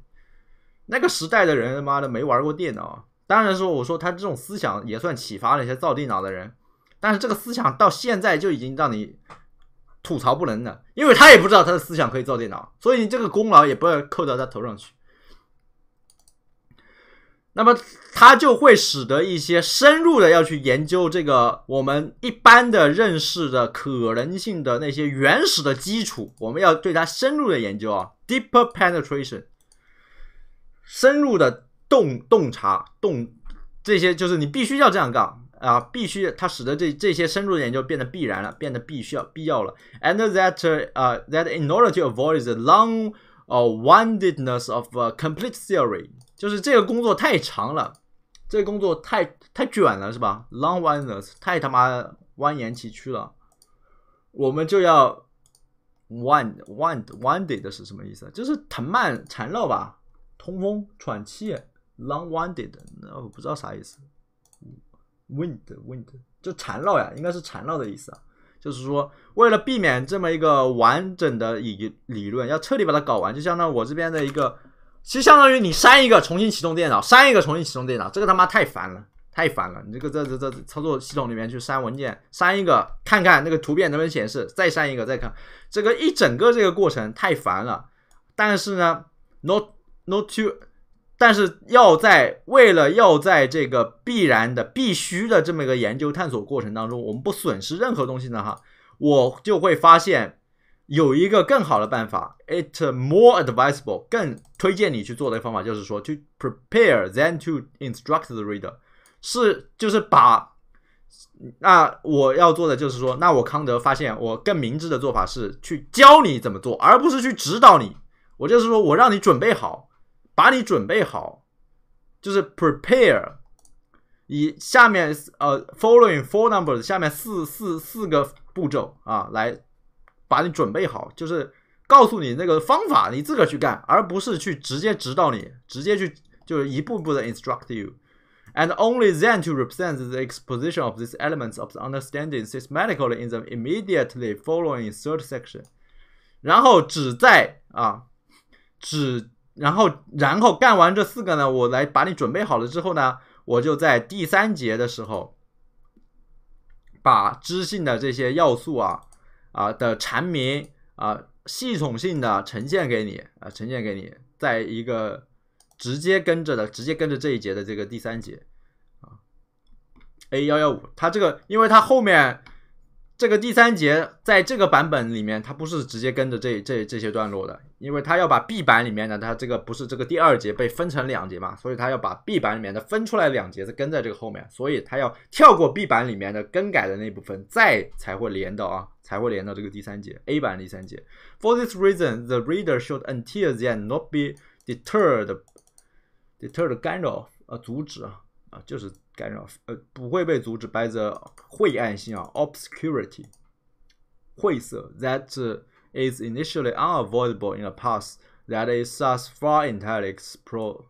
那个时代的人，他妈的没玩过电脑。当然说，我说他这种思想也算启发了一些造电脑的人。但是这个思想到现在就已经让你吐槽不能了，因为他也不知道他的思想可以造电脑，所以这个功劳也不要扣到他头上去。那么，它就会使得一些深入的要去研究这个我们一般的认识的可能性的那些原始的基础，我们要对它深入的研究啊，deeper penetration，深入的洞洞察洞，这些就是你必须要这样干啊，必须它使得这这些深入的研究变得必然了，变得必须要必要了。And that, 呃 h that in order to avoid the long, ah, w i n e o n e s s of a complete theory. 就是这个工作太长了，这个工作太太卷了，是吧？Long winders 太他妈蜿蜒崎岖了。我们就要 wind wind winded 是什么意思？就是藤蔓缠绕吧？通风喘气？Long winded？那我不知道啥意思。Wind wind 就缠绕呀，应该是缠绕的意思啊。就是说，为了避免这么一个完整的理理论，要彻底把它搞完，就相当于我这边的一个。其实相当于你删一个重新启动电脑，删一个重新启动电脑，这个他妈太烦了，太烦了！你这个在在在操作系统里面去删文件，删一个看看那个图片能不能显示，再删一个再看，这个一整个这个过程太烦了。但是呢，not not to，但是要在为了要在这个必然的必须的这么一个研究探索过程当中，我们不损失任何东西呢哈，我就会发现。有一个更好的办法，it more advisable，更推荐你去做的方法就是说，to prepare than to instruct the reader，是就是把那我要做的就是说，那我康德发现我更明智的做法是去教你怎么做，而不是去指导你。我就是说我让你准备好，把你准备好，就是 prepare。以下面呃 following four numbers 下面四四四个步骤啊来。把你准备好，就是告诉你那个方法，你自个儿去干，而不是去直接指导你，直接去就是一步步的 instruct you，and only then to represent the exposition of these elements of understanding systematically in the immediately following third section。然后只在啊，只然后然后干完这四个呢，我来把你准备好了之后呢，我就在第三节的时候把知性的这些要素啊。啊的蝉鸣啊，系统性的呈现给你啊，呈现给你，在一个直接跟着的直接跟着这一节的这个第三节啊，A 幺幺五，它这个因为它后面。这个第三节在这个版本里面，它不是直接跟着这这这些段落的，因为它要把 B 版里面的，它这个不是这个第二节被分成两节嘛，所以它要把 B 版里面的分出来两节，再跟在这个后面，所以它要跳过 B 版里面的更改的那部分，再才会连到啊，才会连到这个第三节 A 版第三节。For this reason, the reader should until t h e n not be deterred, deterred 干扰啊，阻止啊，啊就是。by the 晦暗性啊，obscurity，晦涩 that is initially unavoidable in a path that is thus far entirely explored,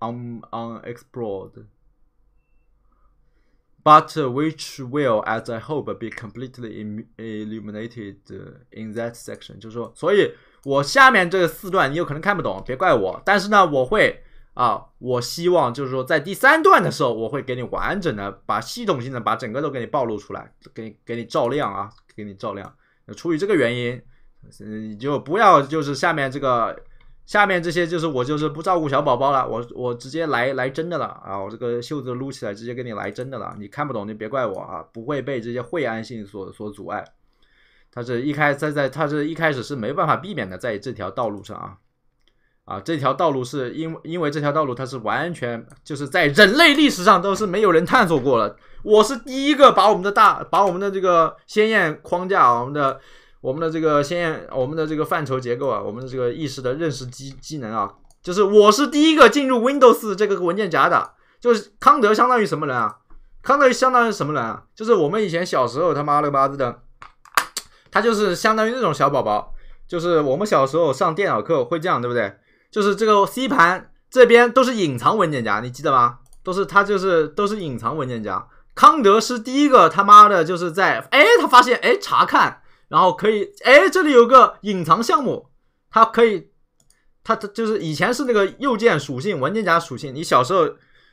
un unexplored, but which will, as I hope, be completely illuminated in that section。就是说，所以我下面这四段你有可能看不懂，别怪我。但是呢，我会。啊，我希望就是说，在第三段的时候，我会给你完整的，把系统性的把整个都给你暴露出来，给你给你照亮啊，给你照亮。出于这个原因，你就不要就是下面这个下面这些就是我就是不照顾小宝宝了，我我直接来来真的了啊！我这个袖子撸起来，直接给你来真的了。你看不懂就别怪我啊，不会被这些晦暗性所所阻碍，他是一开在在，他是一开始是没办法避免的，在这条道路上啊。啊，这条道路是因因为这条道路它是完全就是在人类历史上都是没有人探索过了。我是第一个把我们的大把我们的这个先验框架啊，我们的我们的这个先验，我们的这个范畴结构啊，我们的这个意识的认识机机能啊，就是我是第一个进入 Windows 这个文件夹的。就是康德相当于什么人啊？康德相当于什么人啊？就是我们以前小时候他妈个巴子的，他就是相当于那种小宝宝，就是我们小时候上电脑课会这样，对不对？就是这个 C 盘这边都是隐藏文件夹，你记得吗？都是它就是都是隐藏文件夹。康德是第一个他妈的，就是在哎，他发现哎查看，然后可以哎这里有个隐藏项目，它可以，它它就是以前是那个右键属性文件夹属性。你小时候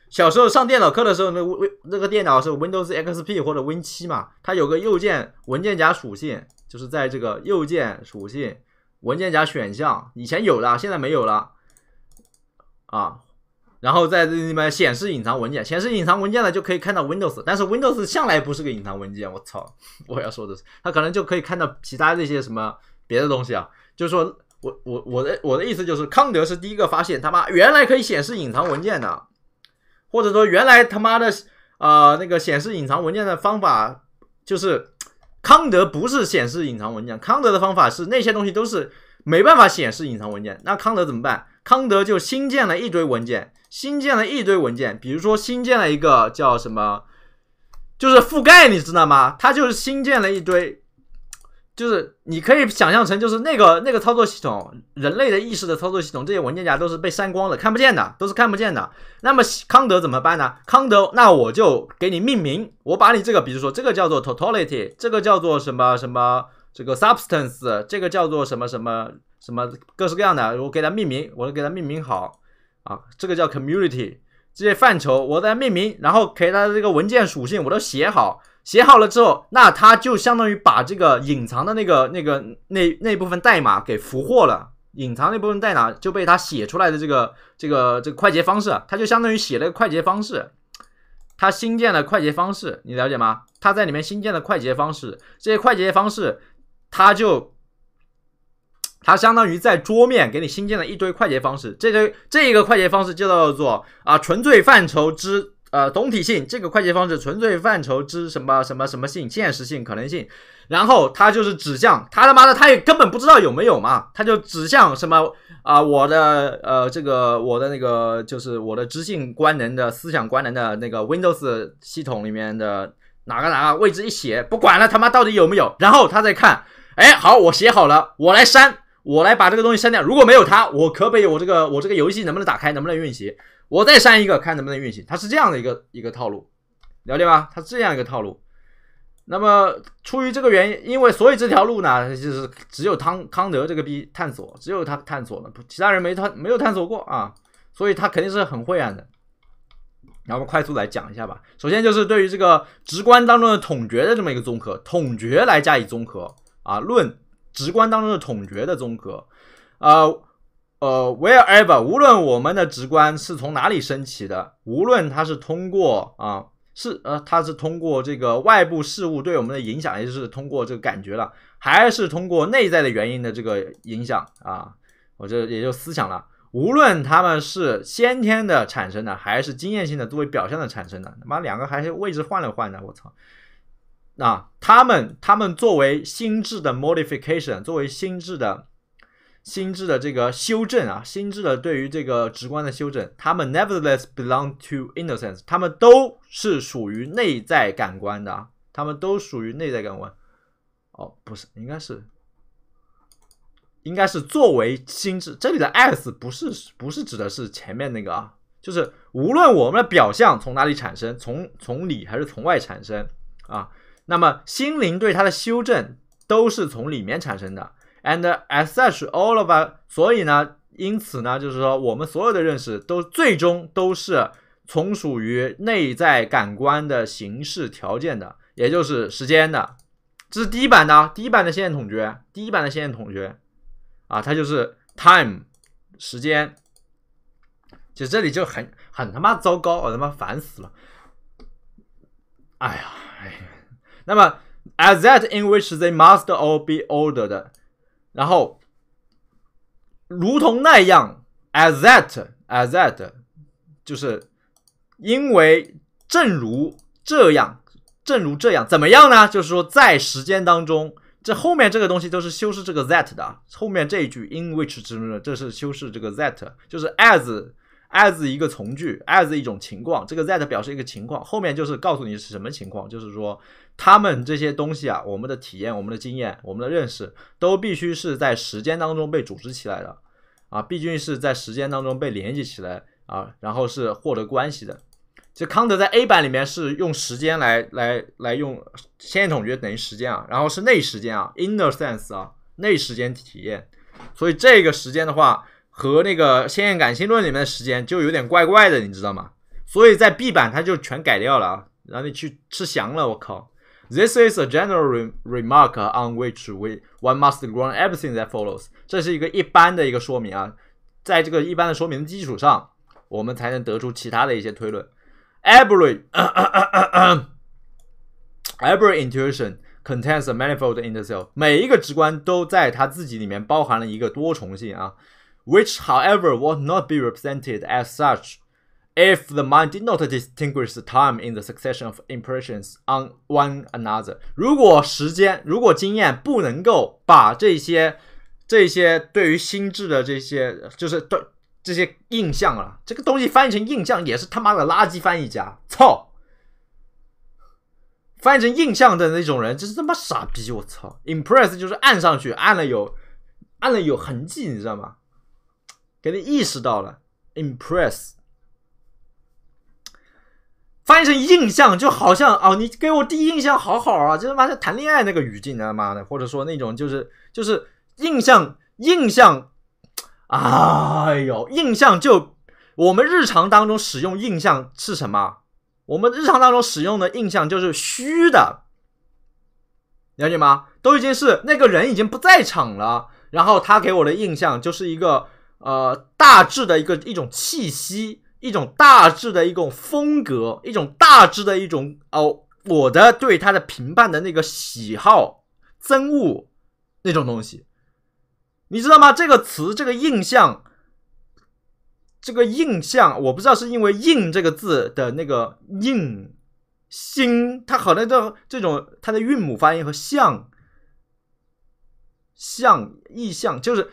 小时候上电脑课的时候，那微那个电脑是 Windows XP 或者 Win7 嘛，它有个右键文件夹属性，就是在这个右键属性。文件夹选项以前有了，现在没有了啊。然后在里面显示隐藏文件，显示隐藏文件呢就可以看到 Windows，但是 Windows 向来不是个隐藏文件，我操！我要说的是，他可能就可以看到其他那些什么别的东西啊。就是说我我我的我的意思就是，康德是第一个发现他妈原来可以显示隐藏文件的，或者说原来他妈的呃那个显示隐藏文件的方法就是。康德不是显示隐藏文件，康德的方法是那些东西都是没办法显示隐藏文件。那康德怎么办？康德就新建了一堆文件，新建了一堆文件，比如说新建了一个叫什么，就是覆盖，你知道吗？他就是新建了一堆。就是你可以想象成，就是那个那个操作系统，人类的意识的操作系统，这些文件夹都是被删光了，看不见的，都是看不见的。那么康德怎么办呢？康德，那我就给你命名，我把你这个，比如说这个叫做 totality，这个叫做什么什么，这个 substance，这个叫做什么什么什么，各式各样的，我给它命名，我都给它命名好啊，这个叫 community，这些范畴我给它命名，然后给它这个文件属性我都写好。写好了之后，那他就相当于把这个隐藏的那个、那个、那那部分代码给俘获了。隐藏那部分代码就被他写出来的这个、这个、这个快捷方式，他就相当于写了个快捷方式，他新建的快捷方式，你了解吗？他在里面新建的快捷方式，这些快捷方式，他就他相当于在桌面给你新建了一堆快捷方式，这堆这一个快捷方式就叫做啊，纯粹范畴之。呃，总体性这个快捷方式纯粹范畴之什么什么什么性现实性可能性，然后他就是指向他他妈的，他也根本不知道有没有嘛，他就指向什么啊，我的呃这个我的那个就是我的知性官能的思想官能的那个 Windows 系统里面的哪个哪个位置一写，不管了他妈到底有没有，然后他再看，哎好我写好了，我来删，我来把这个东西删掉，如果没有它，我可不可以我这个我这个游戏能不能打开，能不能运行？我再删一个，看能不能运行。它是这样的一个一个套路，了解吧？它是这样一个套路。那么出于这个原因，因为所以这条路呢，就是只有汤康德这个逼探索，只有他探索了，其他人没探没有探索过啊。所以他肯定是很晦暗的。然后快速来讲一下吧。首先就是对于这个直观当中的统觉的这么一个综合，统觉来加以综合啊，论直观当中的统觉的综合啊。呃，wherever，无论我们的直观是从哪里升起的，无论它是通过啊，是呃，它是通过这个外部事物对我们的影响，也就是通过这个感觉了，还是通过内在的原因的这个影响啊，我这也就思想了。无论他们是先天的产生的，还是经验性的作为表象的产生的，他妈两个还是位置换了换的，我操！那他们他们作为心智的 modification，作为心智的。心智的这个修正啊，心智的对于这个直观的修正，他们 nevertheless belong to innocence，它们都是属于内在感官的，它们都属于内在感官。哦，不是，应该是，应该是作为心智这里的 as 不是不是指的是前面那个啊，就是无论我们的表象从哪里产生，从从里还是从外产生啊，那么心灵对它的修正都是从里面产生的。And as such, all of u s 所以呢，因此呢，就是说，我们所有的认识都最终都是从属于内在感官的形式条件的，也就是时间的。这是第一版的，第一版的线验统觉，第一版的线验统觉啊，它就是 time 时间。就这里就很很他妈糟糕，我他妈烦死了。哎呀哎呀，那么 as that in which they must all be ordered。然后，如同那样，as that，as that，就是因为，正如这样，正如这样，怎么样呢？就是说，在时间当中，这后面这个东西都是修饰这个 that 的。后面这一句 in which 之中，这是修饰这个 that，就是 as as 一个从句，as 一种情况，这个 that 表示一个情况，后面就是告诉你是什么情况，就是说。他们这些东西啊，我们的体验、我们的经验、我们的认识，都必须是在时间当中被组织起来的，啊，毕竟是在时间当中被连接起来啊，然后是获得关系的。就康德在 A 版里面是用时间来、来、来用先验统觉等于时间啊，然后是内时间啊 （inner sense） 啊，内时间体验。所以这个时间的话和那个先验感性论里面的时间就有点怪怪的，你知道吗？所以在 B 版它就全改掉了啊，让你去吃翔了，我靠！This is a general remark on which we one must ground everything that follows。这是一个一般的一个说明啊，在这个一般的说明的基础上，我们才能得出其他的一些推论。Every every intuition contains a manifold in itself。每一个直观都在它自己里面包含了一个多重性啊，which however would not be represented as such If the mind did not distinguish time h e t in the succession of impressions on one another，如果时间，如果经验不能够把这些、这些对于心智的这些，就是对这些印象啊，这个东西翻译成印象也是他妈的垃圾翻译家，操！翻译成印象的那种人就是他妈傻逼，我操！Impress 就是按上去，按了有，按了有痕迹，你知道吗？给你意识到了，impress。翻译成印象，就好像哦，你给我第一印象好好啊，这他妈是谈恋爱那个语境啊，妈的，或者说那种就是就是印象印象，哎呦，印象就我们日常当中使用印象是什么？我们日常当中使用的印象就是虚的，了解吗？都已经是那个人已经不在场了，然后他给我的印象就是一个呃大致的一个一种气息。一种大致的一种风格，一种大致的一种哦，我的对他的评判的那个喜好、憎恶，那种东西，你知道吗？这个词、这个印象、这个印象，我不知道是因为“印”这个字的那个“印”，心，它好像这这种它的韵母发音和像像意象，就是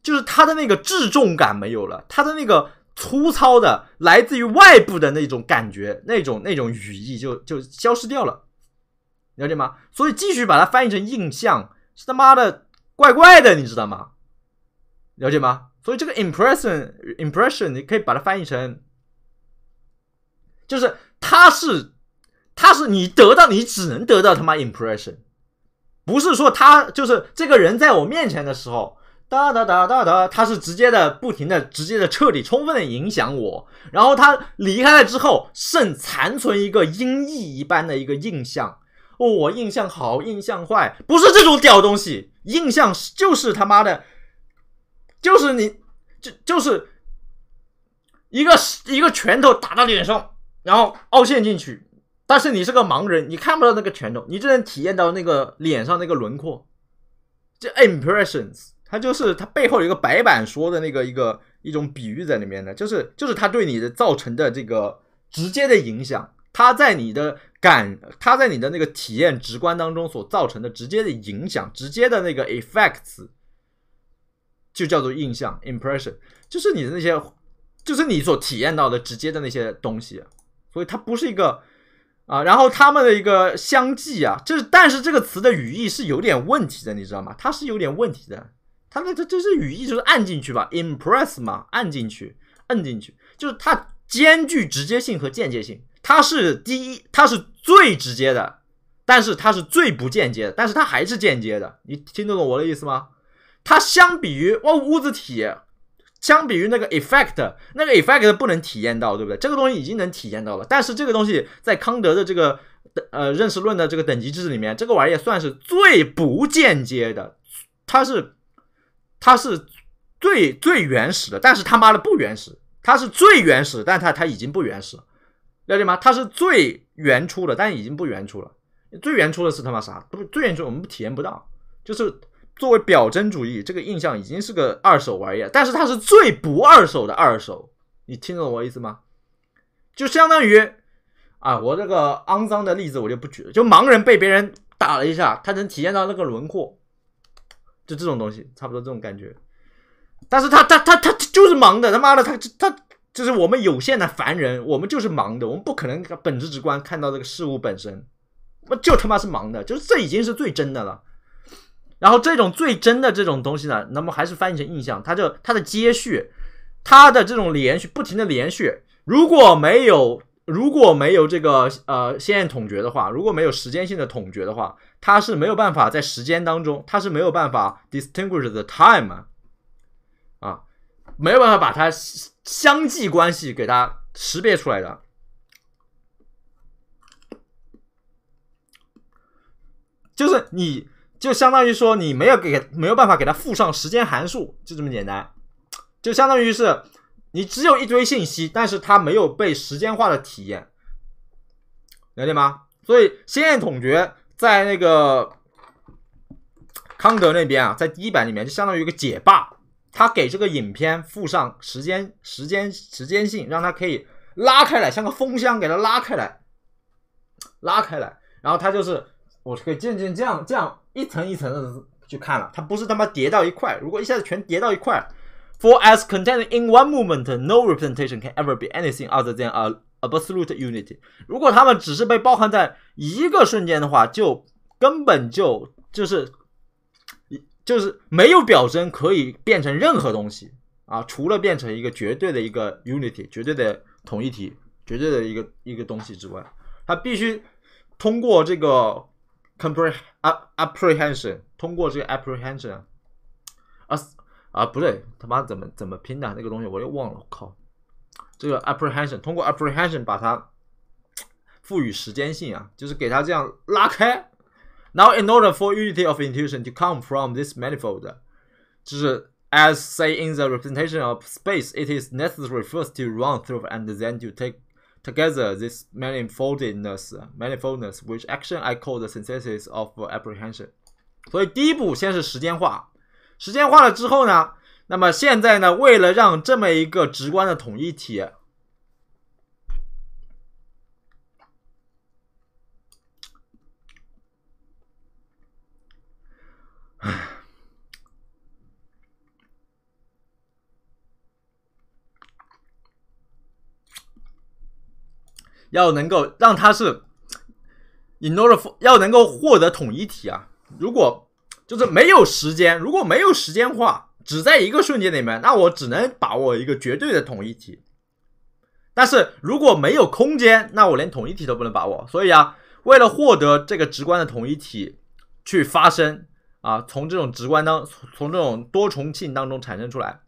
就是它的那个质重感没有了，它的那个。粗糙的，来自于外部的那种感觉，那种那种语义就就消失掉了，了解吗？所以继续把它翻译成印象，是他妈的怪怪的，你知道吗？了解吗？所以这个 impression impression，你可以把它翻译成，就是他是他是你得到你只能得到他妈 impression，不是说他就是这个人在我面前的时候。哒哒哒哒哒，他是直接的、不停的、直接的、彻底、充分的影响我。然后他离开了之后，剩残存一个音译一般的一个印象。哦，我印象好，印象坏，不是这种屌东西，印象就是他妈的，就是你就就是一个一个拳头打到脸上，然后凹陷进去。但是你是个盲人，你看不到那个拳头，你只能体验到那个脸上那个轮廓。这 impressions。它就是它背后有一个白板说的那个一个一种比喻在里面的，就是就是它对你的造成的这个直接的影响，它在你的感，它在你的那个体验直观当中所造成的直接的影响，直接的那个 effects 就叫做印象 impression，就是你的那些，就是你所体验到的直接的那些东西，所以它不是一个啊，然后他们的一个相继啊，就是但是这个词的语义是有点问题的，你知道吗？它是有点问题的。它那这这是语义就是按进去吧，impress 嘛，按进去，按进去，就是它兼具直接性和间接性。它是第一，它是最直接的，但是它是最不间接的，但是它还是间接的。你听得懂我的意思吗？它相比于哦物质体，相比于那个 effect，那个 effect 不能体验到，对不对？这个东西已经能体验到了，但是这个东西在康德的这个呃认识论的这个等级制里面，这个玩意儿算是最不间接的，它是。它是最最原始的，但是他妈的不原始。它是最原始，但它它已经不原始了，了解吗？它是最原初的，但已经不原初了。最原初的是他妈啥？不，最原初我们体验不到。就是作为表征主义，这个印象已经是个二手玩意儿。但是它是最不二手的二手，你听懂我意思吗？就相当于啊，我这个肮脏的例子我就不举了。就盲人被别人打了一下，他能体验到那个轮廓。就这种东西，差不多这种感觉。但是他他他他就是忙的，他妈的，他他就是我们有限的凡人，我们就是忙的，我们不可能本质直观看到这个事物本身，我就他妈是忙的，就是这已经是最真的了。然后这种最真的这种东西呢，那么还是翻译成印象，它就它的接续，它的这种连续，不停的连续，如果没有。如果没有这个呃，先验统觉的话，如果没有时间性的统觉的话，它是没有办法在时间当中，它是没有办法 distinguish the time，啊，没有办法把它相继关系给它识别出来的，就是你就相当于说，你没有给，没有办法给它附上时间函数，就这么简单，就相当于是。你只有一堆信息，但是它没有被时间化的体验，了解吗？所以先验统觉在那个康德那边啊，在第一版里面就相当于一个解霸，他给这个影片附上时间、时间、时间性，让它可以拉开来，像个风箱，给它拉开来，拉开来，然后它就是我可以渐渐这样这样一层一层的去看了，它不是他妈叠到一块，如果一下子全叠到一块。For as contained in one moment, no representation can ever be anything other than a absolute unity. 如果它们只是被包含在一个瞬间的话，就根本就就是，就是没有表征可以变成任何东西啊，除了变成一个绝对的一个 unity，绝对的统一体，绝对的一个一个东西之外，它必须通过这个 comprehension，通过这个 apprehension，啊，不对，他妈怎么怎么拼的那个东西我又忘了，我靠，这个 apprehension 通过 apprehension 把它赋予时间性啊，就是给它这样拉开。Now in order for unity of intuition to come from this manifold，就是 as say in the representation of space, it is necessary first to run through and then to take together this manifoldness, manifoldness, which action I call the synthesis of apprehension. 所以第一步先是时间化。时间化了之后呢？那么现在呢？为了让这么一个直观的统一体，要能够让它是，in order 要能够获得统一体啊，如果。就是没有时间，如果没有时间化，只在一个瞬间里面，那我只能把握一个绝对的统一体。但是如果没有空间，那我连统一体都不能把握。所以啊，为了获得这个直观的统一体去发生啊，从这种直观当从这种多重性当中产生出来。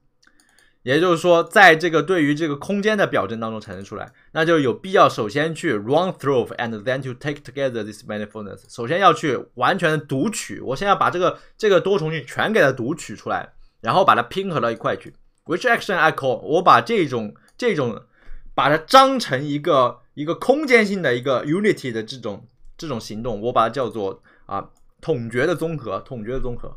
也就是说，在这个对于这个空间的表征当中产生出来，那就有必要首先去 run through and then to take together this manifoldness。首先要去完全的读取，我先要把这个这个多重性全给它读取出来，然后把它拼合到一块去。Which action I call？我把这种这种把它张成一个一个空间性的一个 unity 的这种这种行动，我把它叫做啊统觉的综合，统觉的综合。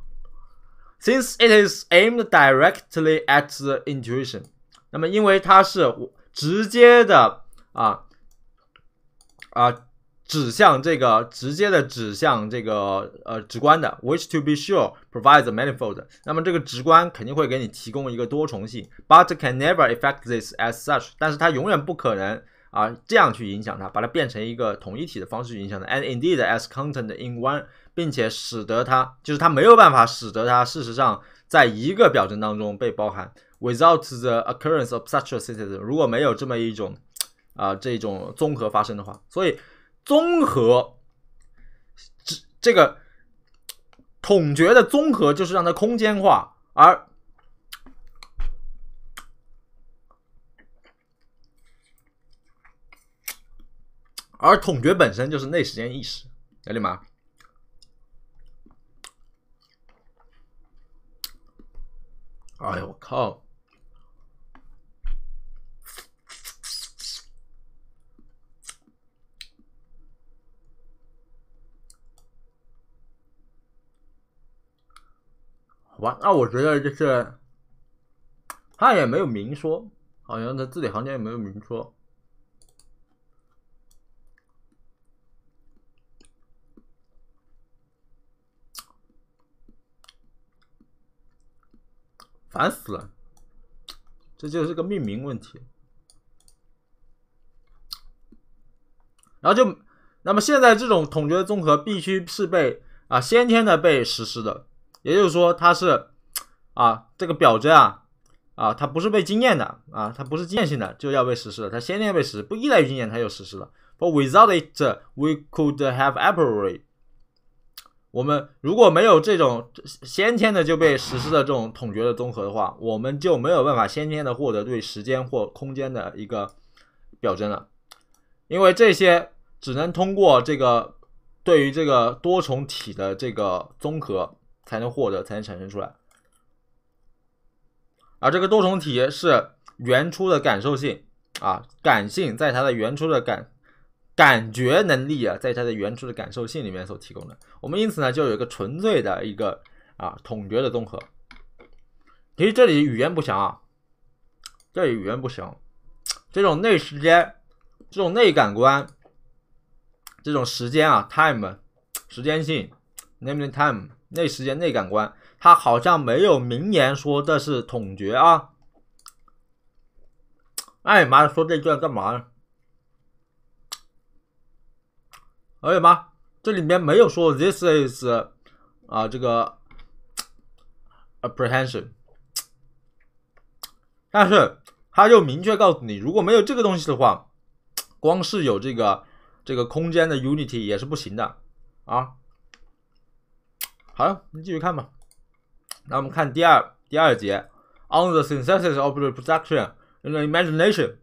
Since it is aimed directly at the intuition，那么因为它是直接的啊啊指向这个直接的指向这个呃直观的，which to be sure provides manifold。那么这个直观肯定会给你提供一个多重性，but can never affect this as such。但是它永远不可能啊这样去影响它，把它变成一个统一体的方式影响它。And indeed, as content in one. 并且使得它，就是它没有办法使得它，事实上在一个表征当中被包含，without the occurrence of such a s y s t e n 如果没有这么一种，啊，这种综合发生的话，所以综合这这个统觉的综合就是让它空间化，而而统觉本身就是内时间意识，兄弟们。哎呦我靠！好吧，那我觉得就是他也没有明说，好像他字里行间也没有明说。烦死了，这就是个命名问题。然后就，那么现在这种统觉的综合必须是被啊先天的被实施的，也就是说它是啊这个表征啊啊它不是被经验的啊它不是经验性的，就要被实施了，它先天被实，不依赖于经验它就实施了。For without it we could have a p r r a t e 我们如果没有这种先天的就被实施的这种统觉的综合的话，我们就没有办法先天的获得对时间或空间的一个表征了，因为这些只能通过这个对于这个多重体的这个综合才能获得，才能产生出来。而这个多重体是原初的感受性啊，感性在它的原初的感。感觉能力啊，在他的原初的感受性里面所提供的。我们因此呢，就有一个纯粹的一个啊统觉的综合。其实这里语言不详啊，这里语言不详。这种内时间、这种内感官、这种时间啊 （time），时间性 （namely time），内时间、内感官，他好像没有明言说这是统觉啊。哎妈，说这句干嘛呢？可以吗？这里面没有说 this is 啊这个 apprehension，但是他就明确告诉你，如果没有这个东西的话，光是有这个这个空间的 unity 也是不行的啊。好，我们继续看吧。那我们看第二第二节，on the synthesis of reproduction in the imagination，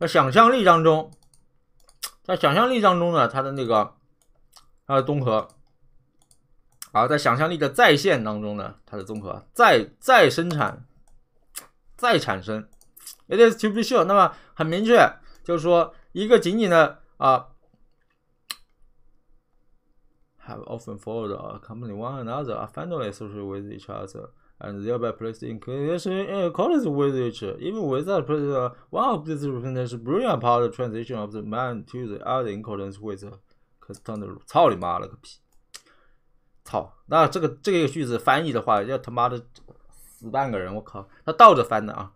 在想象力当中，在想象力当中呢，它的那个。它的综合。好，在想象力的再现当中呢，它的综合再再生产、再产生，it is to be sure. 那么很明确，就是说一个仅仅的啊，have often followed a company one another, are finally associated with each other, and thereby placed in connection in accordance with each. Even without presence, one of these represents brilliant part of transition of the man to the other in accordance with. 他走 e 路，操你妈了个逼！操，那这个这个句子翻译的话，要他妈的死半个人，我靠！他倒着翻的啊！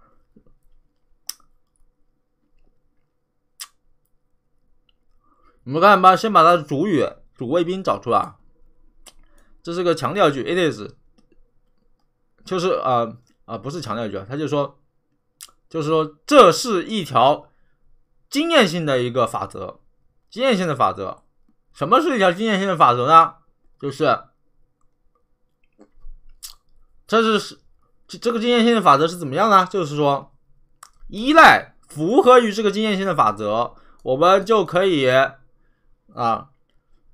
我们看，吧，先把它的主语、主谓宾找出来。这是个强调句，it is，就是啊啊，不是强调句，他就说，就是说，这是一条经验性的一个法则，经验性的法则。什么是一条经验性的法则呢？就是，这是这这个经验性的法则是怎么样呢？就是说，依赖符合于这个经验性的法则，我们就可以啊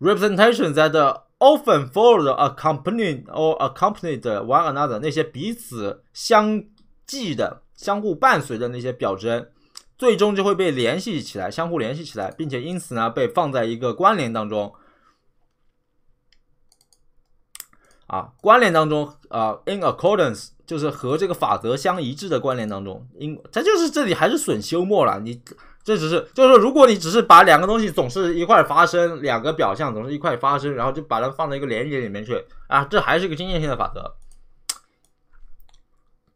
r e p r e s e n t a t i o n that often followed accompanied or accompanied one another 那些彼此相继的、相互伴随的那些表征。最终就会被联系起来，相互联系起来，并且因此呢被放在一个关联当中。啊，关联当中啊，in accordance 就是和这个法则相一致的关联当中。因它就是这里还是损休谟了，你这只是就是说，如果你只是把两个东西总是一块发生，两个表象总是一块发生，然后就把它放在一个连接里面去啊，这还是一个经验性的法则。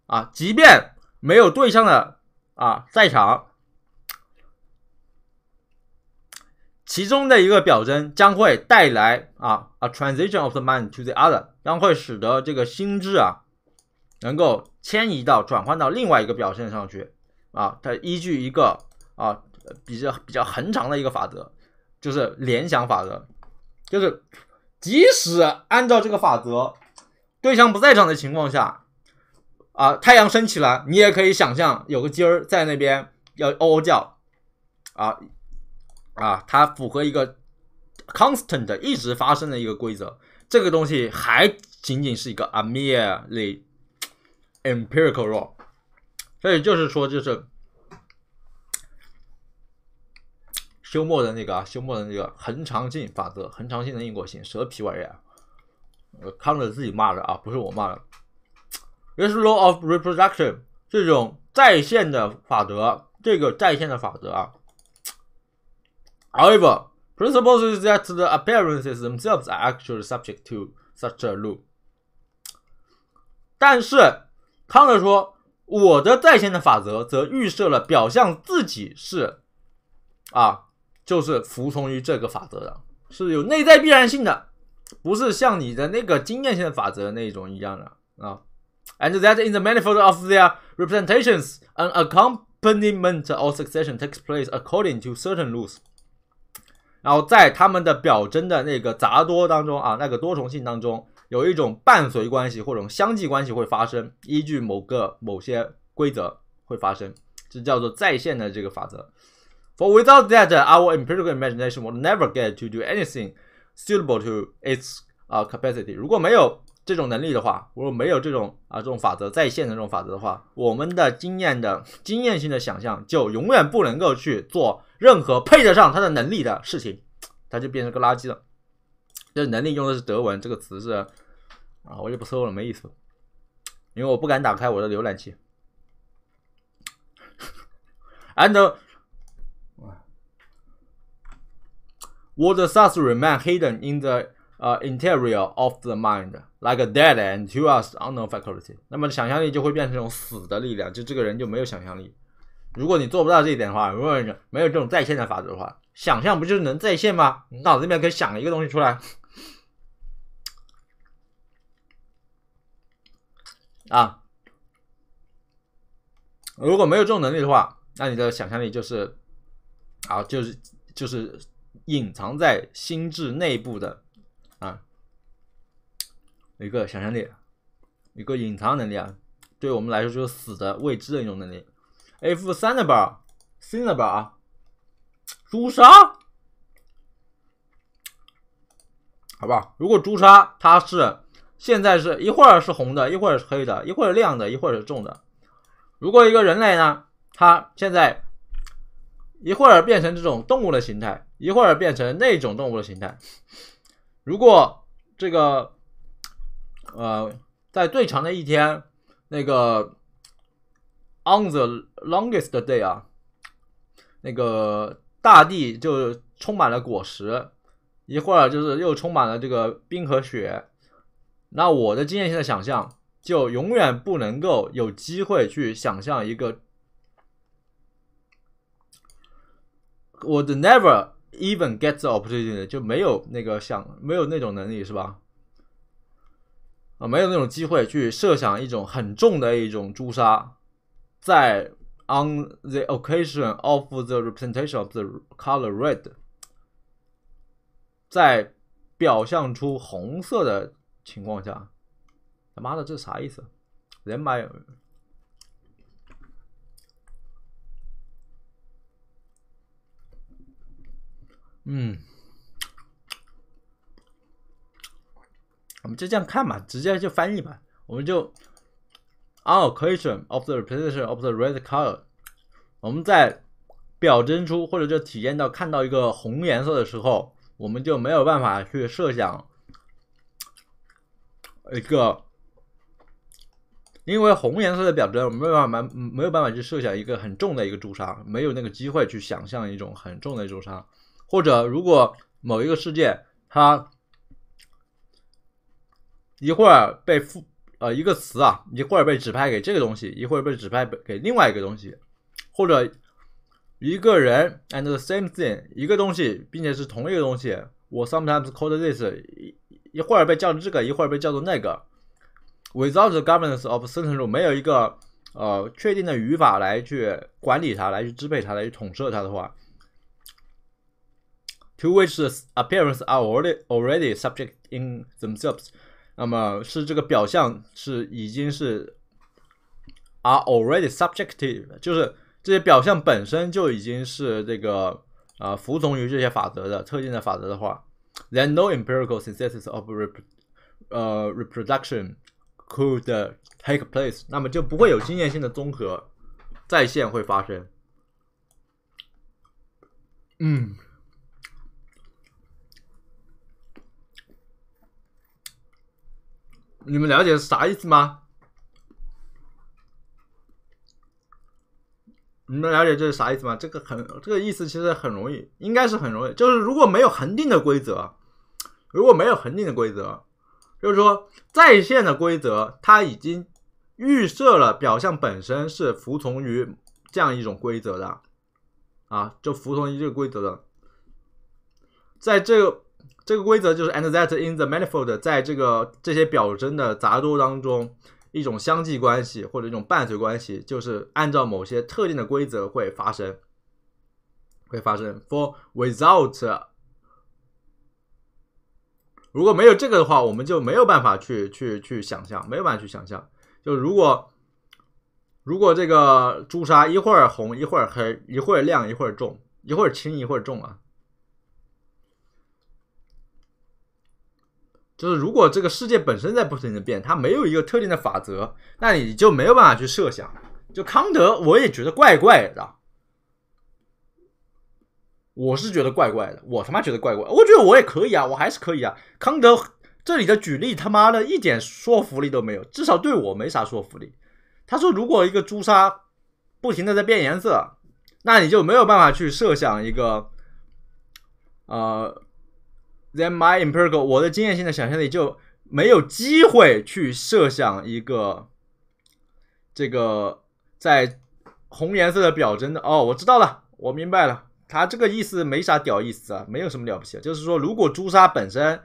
啊，即便没有对象的啊在场。其中的一个表征将会带来啊，a transition of the mind to the other，将会使得这个心智啊能够迁移到、转换到另外一个表现上去啊。它依据一个啊比较比较恒常的一个法则，就是联想法则，就是即使按照这个法则，对象不在场的情况下啊，太阳升起来，你也可以想象有个鸡儿在那边要嗷嗷叫啊。啊，它符合一个 constant 一直发生的一个规则，这个东西还仅仅是一个 a merely empirical law，所以就是说，就是休谟的那个啊，休谟的那个恒常性法则、恒常性的因果性、蛇皮玩意儿，康德自己骂的啊，不是我骂的，这是 law of reproduction 这种在线的法则，这个在线的法则啊。However, is that the appearances themselves are actually subject to such a rule。但是康德说，我的在先的法则则预设了表象自己是啊，就是服从于这个法则的，是有内在必然性的，不是像你的那个经验性的法则那一种一样的啊。And that in the manifold of their representations, an accompaniment or succession takes place according to certain rules. 然后在他们的表征的那个杂多当中啊，那个多重性当中，有一种伴随关系或者相继关系会发生，依据某个某些规则会发生，这叫做在线的这个法则。For without that, our empirical imagination would never get to do anything suitable to its 啊 capacity。如果没有这种能力的话，如果没有这种啊这种法则在线的这种法则的话，我们的经验的经验性的想象就永远不能够去做。任何配得上他的能力的事情，他就变成个垃圾了。这能力用的是德文，这个词是啊，我就不搜了，没意思，因为我不敢打开我的浏览器。And, what thus remain hidden in the interior of the mind like a dead end to us unknown faculty，那么想象力就会变成一种死的力量，就这个人就没有想象力。如果你做不到这一点的话，如果没有这种在线的法则的话，想象不就是能在线吗？脑子里面可以想一个东西出来啊。如果没有这种能力的话，那你的想象力就是啊，就是就是隐藏在心智内部的啊一个想象力，一个隐藏能力啊，对我们来说就是死的未知的一种能力。F 三的吧，新的吧啊，朱砂，好吧。如果朱砂它是现在是一会儿是红的，一会儿是黑的，一会儿亮的，一会儿重的。如果一个人类呢，他现在一会儿变成这种动物的形态，一会儿变成那种动物的形态。如果这个，呃，在最长的一天，那个。On the longest day 啊，那个大地就充满了果实，一会儿就是又充满了这个冰和雪。那我的经验性的想象就永远不能够有机会去想象一个，would never even get the opportunity，就没有那个想，没有那种能力是吧？啊，没有那种机会去设想一种很重的一种朱砂。在 on the occasion of the representation of the color red，在表现出红色的情况下，他妈的这啥意思？人买嗯，我们就这样看吧，直接就翻译吧，我们就。o l o c a t i o n of the position of the red color，我们在表征出或者就体验到看到一个红颜色的时候，我们就没有办法去设想一个，因为红颜色的表征，我们没有办法没没有办法去设想一个很重的一个朱砂，没有那个机会去想象一种很重的一种砂，或者如果某一个世界它一会儿被覆呃，一个词啊，一会儿被指派给这个东西，一会儿被指派给另外一个东西，或者一个人，and the same thing，一个东西，并且是同一个东西，我 sometimes call this 一一会儿被叫做这个，一会儿被叫做那个。Without the governance of sentence，没有一个呃确定的语法来去管理它，来去支配它，来去统摄它的话，to which the appearance are already already subject in themselves。那么是这个表象是已经是 are already subjective，就是这些表象本身就已经是这个呃服从于这些法则的特定的法则的话，then no empirical synthesis of reproduction could take place。那么就不会有经验性的综合再现会发生。嗯。你们了解是啥意思吗？你们了解这是啥意思吗？这个很，这个意思其实很容易，应该是很容易。就是如果没有恒定的规则，如果没有恒定的规则，就是说在线的规则，它已经预设了表象本身是服从于这样一种规则的，啊，就服从于这个规则的，在这。个这个规则就是，and that in the manifold，在这个这些表征的杂多当中，一种相继关系或者一种伴随关系，就是按照某些特定的规则会发生，会发生。For without，如果没有这个的话，我们就没有办法去去去想象，没有办法去想象。就如果如果这个朱砂一会儿红，一会儿黑，一会儿亮，一会儿重，一会儿轻，一会儿重啊。就是如果这个世界本身在不停的变，它没有一个特定的法则，那你就没有办法去设想。就康德，我也觉得怪怪的。我是觉得怪怪的，我他妈觉得怪怪。我觉得我也可以啊，我还是可以啊。康德这里的举例他妈的一点说服力都没有，至少对我没啥说服力。他说，如果一个朱砂不停的在变颜色，那你就没有办法去设想一个，呃。Then my empirical，我的经验性的想象力就没有机会去设想一个这个在红颜色的表征的。哦，我知道了，我明白了。他这个意思没啥屌意思啊，没有什么了不起。就是说，如果朱砂本身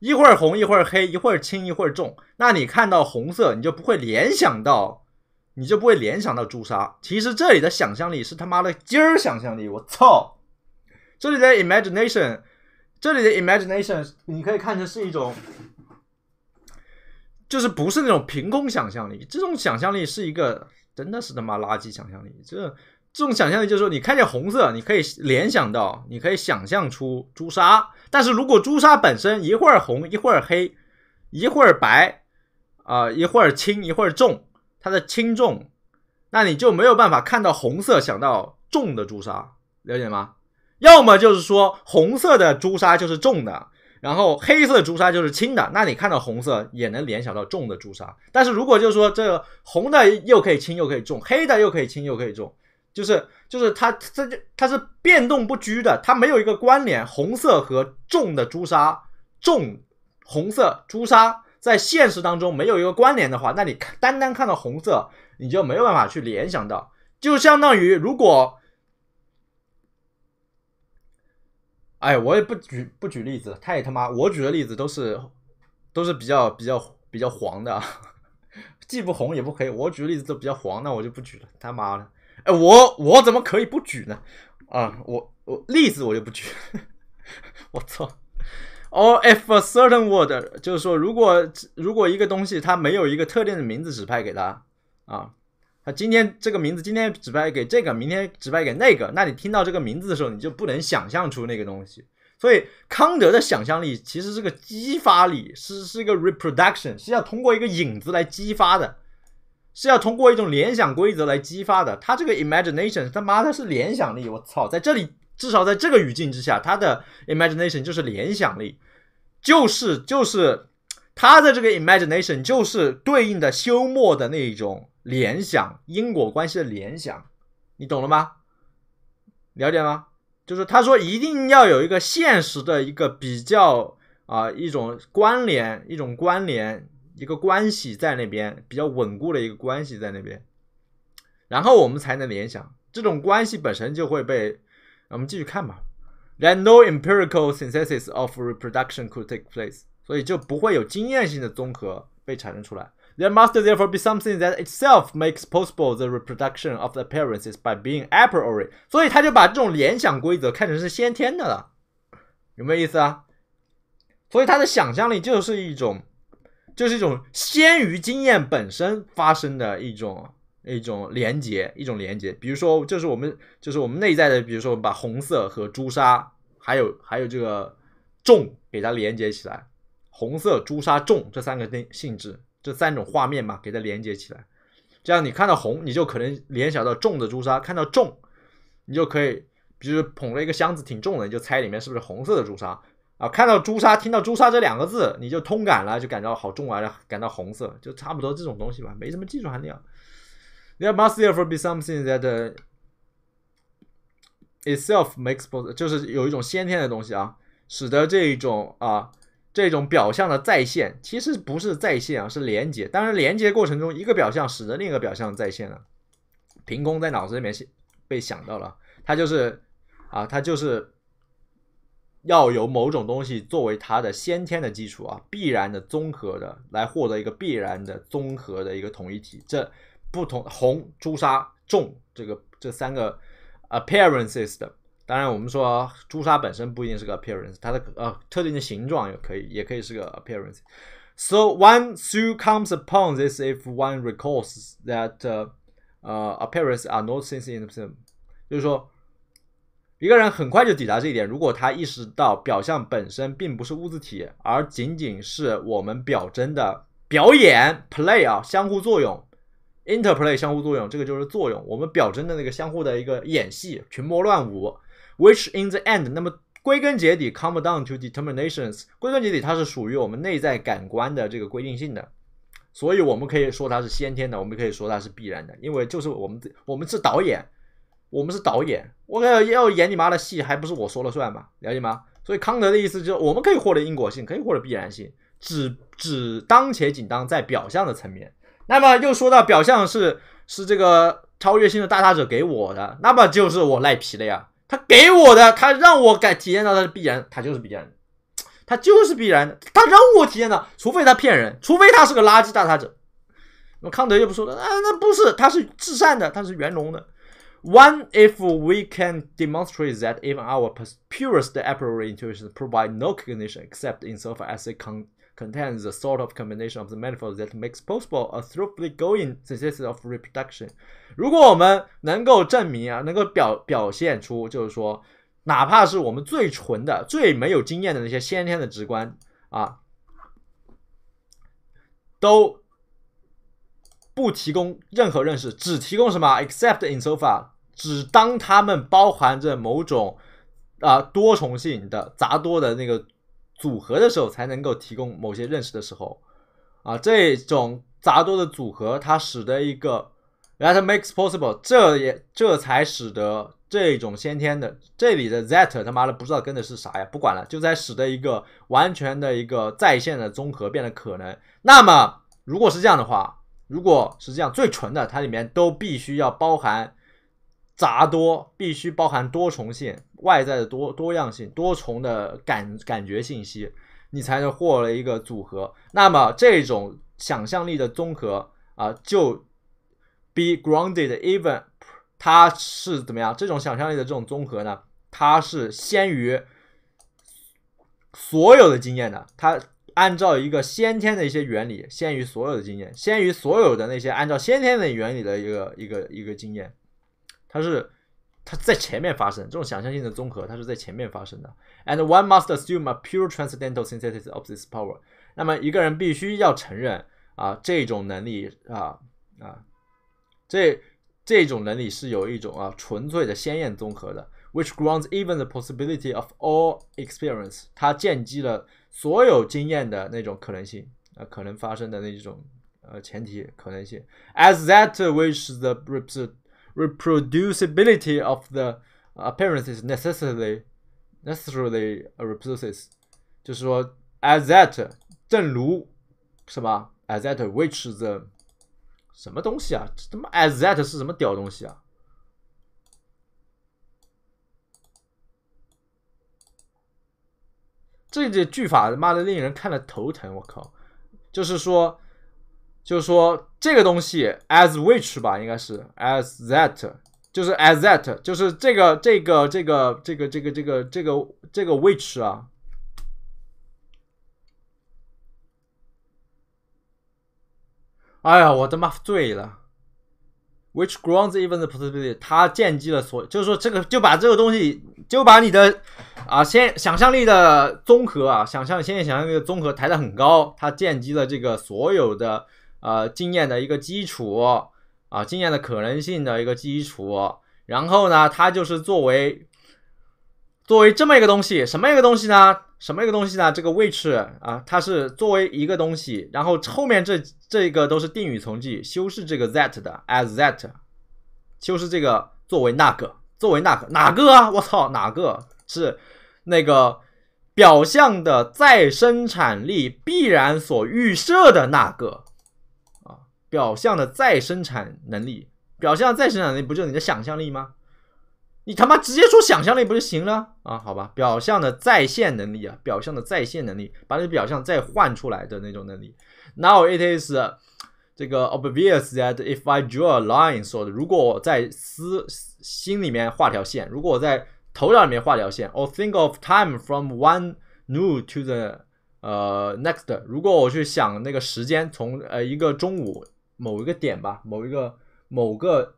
一会儿红一会儿黑一会儿轻一会儿重，那你看到红色，你就不会联想到，你就不会联想到朱砂。其实这里的想象力是他妈的鸡儿想象力，我操！这里的 imagination。这里的 imagination 你可以看成是一种，就是不是那种凭空想象力，这种想象力是一个真的是他妈垃圾想象力。这这种想象力就是说，你看见红色，你可以联想到，你可以想象出朱砂。但是如果朱砂本身一会儿红一会儿黑，一会儿白啊，一会儿轻一会儿重，它的轻重，那你就没有办法看到红色想到重的朱砂，了解吗？要么就是说，红色的朱砂就是重的，然后黑色朱砂就是轻的。那你看到红色也能联想到重的朱砂，但是如果就是说，这个红的又可以轻又可以重，黑的又可以轻又可以重，就是就是它这就它是变动不居的，它没有一个关联。红色和重的朱砂重，红色朱砂在现实当中没有一个关联的话，那你看单单看到红色，你就没有办法去联想到，就相当于如果。哎，我也不举不举例子太他妈！我举的例子都是都是比较比较比较黄的，既不红也不黑。我举例子都比较黄，那我就不举了，他妈的！哎，我我怎么可以不举呢？啊，我我例子我就不举，我操！Or if a certain word，就是说如果如果一个东西它没有一个特定的名字指派给它啊。他今天这个名字，今天指派给这个，明天指派给那个。那你听到这个名字的时候，你就不能想象出那个东西。所以，康德的想象力其实是个激发力，是是一个 reproduction，是要通过一个影子来激发的，是要通过一种联想规则来激发的。他这个 imagination，他妈的是联想力，我操，在这里至少在这个语境之下，他的 imagination 就是联想力，就是就是他的这个 imagination 就是对应的休谟的那一种。联想因果关系的联想，你懂了吗？了解吗？就是他说一定要有一个现实的一个比较啊，一种关联，一种关联，一个关系在那边比较稳固的一个关系在那边，然后我们才能联想。这种关系本身就会被我们继续看吧。That no empirical synthesis of reproduction could take place，所以就不会有经验性的综合被产生出来。There must therefore be something that itself makes possible the reproduction of appearances by being a priori。所以他就把这种联想规则看成是先天的了，有没有意思啊？所以他的想象力就是一种，就是一种先于经验本身发生的一种一种连接，一种连接。比如说，就是我们就是我们内在的，比如说，我们把红色和朱砂还有还有这个重给它连接起来，红色、朱砂、重这三个性性质。这三种画面嘛，给它连接起来，这样你看到红，你就可能联想到重的朱砂；看到重，你就可以，比如捧了一个箱子挺重的，你就猜里面是不是红色的朱砂啊？看到朱砂，听到朱砂这两个字，你就通感了，就感到好重啊，感到红色，就差不多这种东西吧，没什么技术含量。There must therefore be something that itself makes both，就是有一种先天的东西啊，使得这一种啊。这种表象的再现，其实不是再现啊，是连接。当然，连接过程中一个表象使得另一个表象再现了，凭空在脑子里面被想到了。它就是，啊，它就是要有某种东西作为它的先天的基础啊，必然的综合的，来获得一个必然的综合的一个统一体。这不同，红、朱砂、重这个这三个 appearances 的。当然，我们说朱砂本身不一定是个 appearance，它的呃特定的形状也可以，也可以是个 appearance。So one soon comes upon this if one recalls that，呃，appearance are not s e i n s in t h e s e m e 就是说，一个人很快就抵达这一点，如果他意识到表象本身并不是物质体，而仅仅是我们表征的表演 play 啊，相互作用 interplay，相互作用，这个就是作用，我们表征的那个相互的一个演戏，群魔乱舞。Which in the end，那么归根结底，come down to determinations，归根结底它是属于我们内在感官的这个规定性的，所以我们可以说它是先天的，我们可以说它是必然的，因为就是我们我们是导演，我们是导演，我要要演你妈的戏，还不是我说了算嘛？了解吗？所以康德的意思就是，我们可以获得因果性，可以获得必然性，只只当前仅当在表象的层面。那么又说到表象是是这个超越性的大他者给我的，那么就是我赖皮了呀。他给我的，他让我感体验到他的必然，他就是必然的，他就是必然的，他让我体验到，除非他骗人，除非他是个垃圾大撒者。那么康德又不说了啊？那不是，他是至善的，他是圆融的。One if we can demonstrate that even our purest a priori intuitions provide no cognition except in so far as they con contains a sort of combination of the manifold that makes possible a thoroughly going success of reproduction。如果我们能够证明啊，能够表表现出，就是说，哪怕是我们最纯的、最没有经验的那些先天的直观啊，都不提供任何认识，只提供什么？Except insofar 只当它们包含着某种啊多重性的杂多的那个。组合的时候才能够提供某些认识的时候，啊，这种杂多的组合，它使得一个，that makes possible，这也这才使得这种先天的这里的 that 他妈的不知道跟的是啥呀，不管了，就在使得一个完全的一个在线的综合变得可能。那么如果是这样的话，如果是这样最纯的，它里面都必须要包含。杂多必须包含多重性、外在的多多样性、多重的感感觉信息，你才能获了一个组合。那么这种想象力的综合啊，就 be grounded even 它是怎么样？这种想象力的这种综合呢？它是先于所有的经验的，它按照一个先天的一些原理，先于所有的经验，先于所有的那些按照先天的原理的一个一个一个经验。它是它在前面发生，这种想象性的综合，它是在前面发生的。And one must assume a pure transcendental synthesis of this power。那么一个人必须要承认啊，这种能力啊啊，这这种能力是有一种啊纯粹的鲜艳综合的，which grounds even the possibility of all experience。它建基了所有经验的那种可能性啊，可能发生的那一种呃前提可能性，as that which the r e s e n t reproducibility of the appearance is necessarily necessarily r e p r o d u c e s 就是说 as that 正如什么 as that which the 什么东西啊，他妈 as that 是什么屌东西啊？这这句法他妈的令人看了头疼，我靠！就是说。就是说这个东西，as which 吧，应该是 as that，就是 as that，就是这个这个这个这个这个这个这个这个 which 啊。哎呀，我他妈醉了。Which grounds even the possibility？它建基了所，就是说这个就把这个东西就把你的啊，先想象力的综合啊，想象先想象力的综合抬得很高，它建基了这个所有的。呃，经验的一个基础啊，经验的可能性的一个基础。然后呢，它就是作为作为这么一个东西，什么一个东西呢？什么一个东西呢？这个 which 啊，它是作为一个东西。然后后面这这个都是定语从句，修饰这个 that 的 as that，修饰这个作为那个作为那个哪个啊？我操，哪个是那个表象的再生产力必然所预设的那个？表象的再生产能力，表象再生产能力不就是你的想象力吗？你他妈直接说想象力不就行了啊？好吧，表象的再现能力啊，表象的再现能力，把你的表象再换出来的那种能力。Now it is 这个 obvious that if I draw a line，说的，如果我在思心里面画条线，如果我在头脑里面画条线，or think of time from one noon to the 呃 next，如果我去想那个时间从呃一个中午。某一个点吧，某一个某个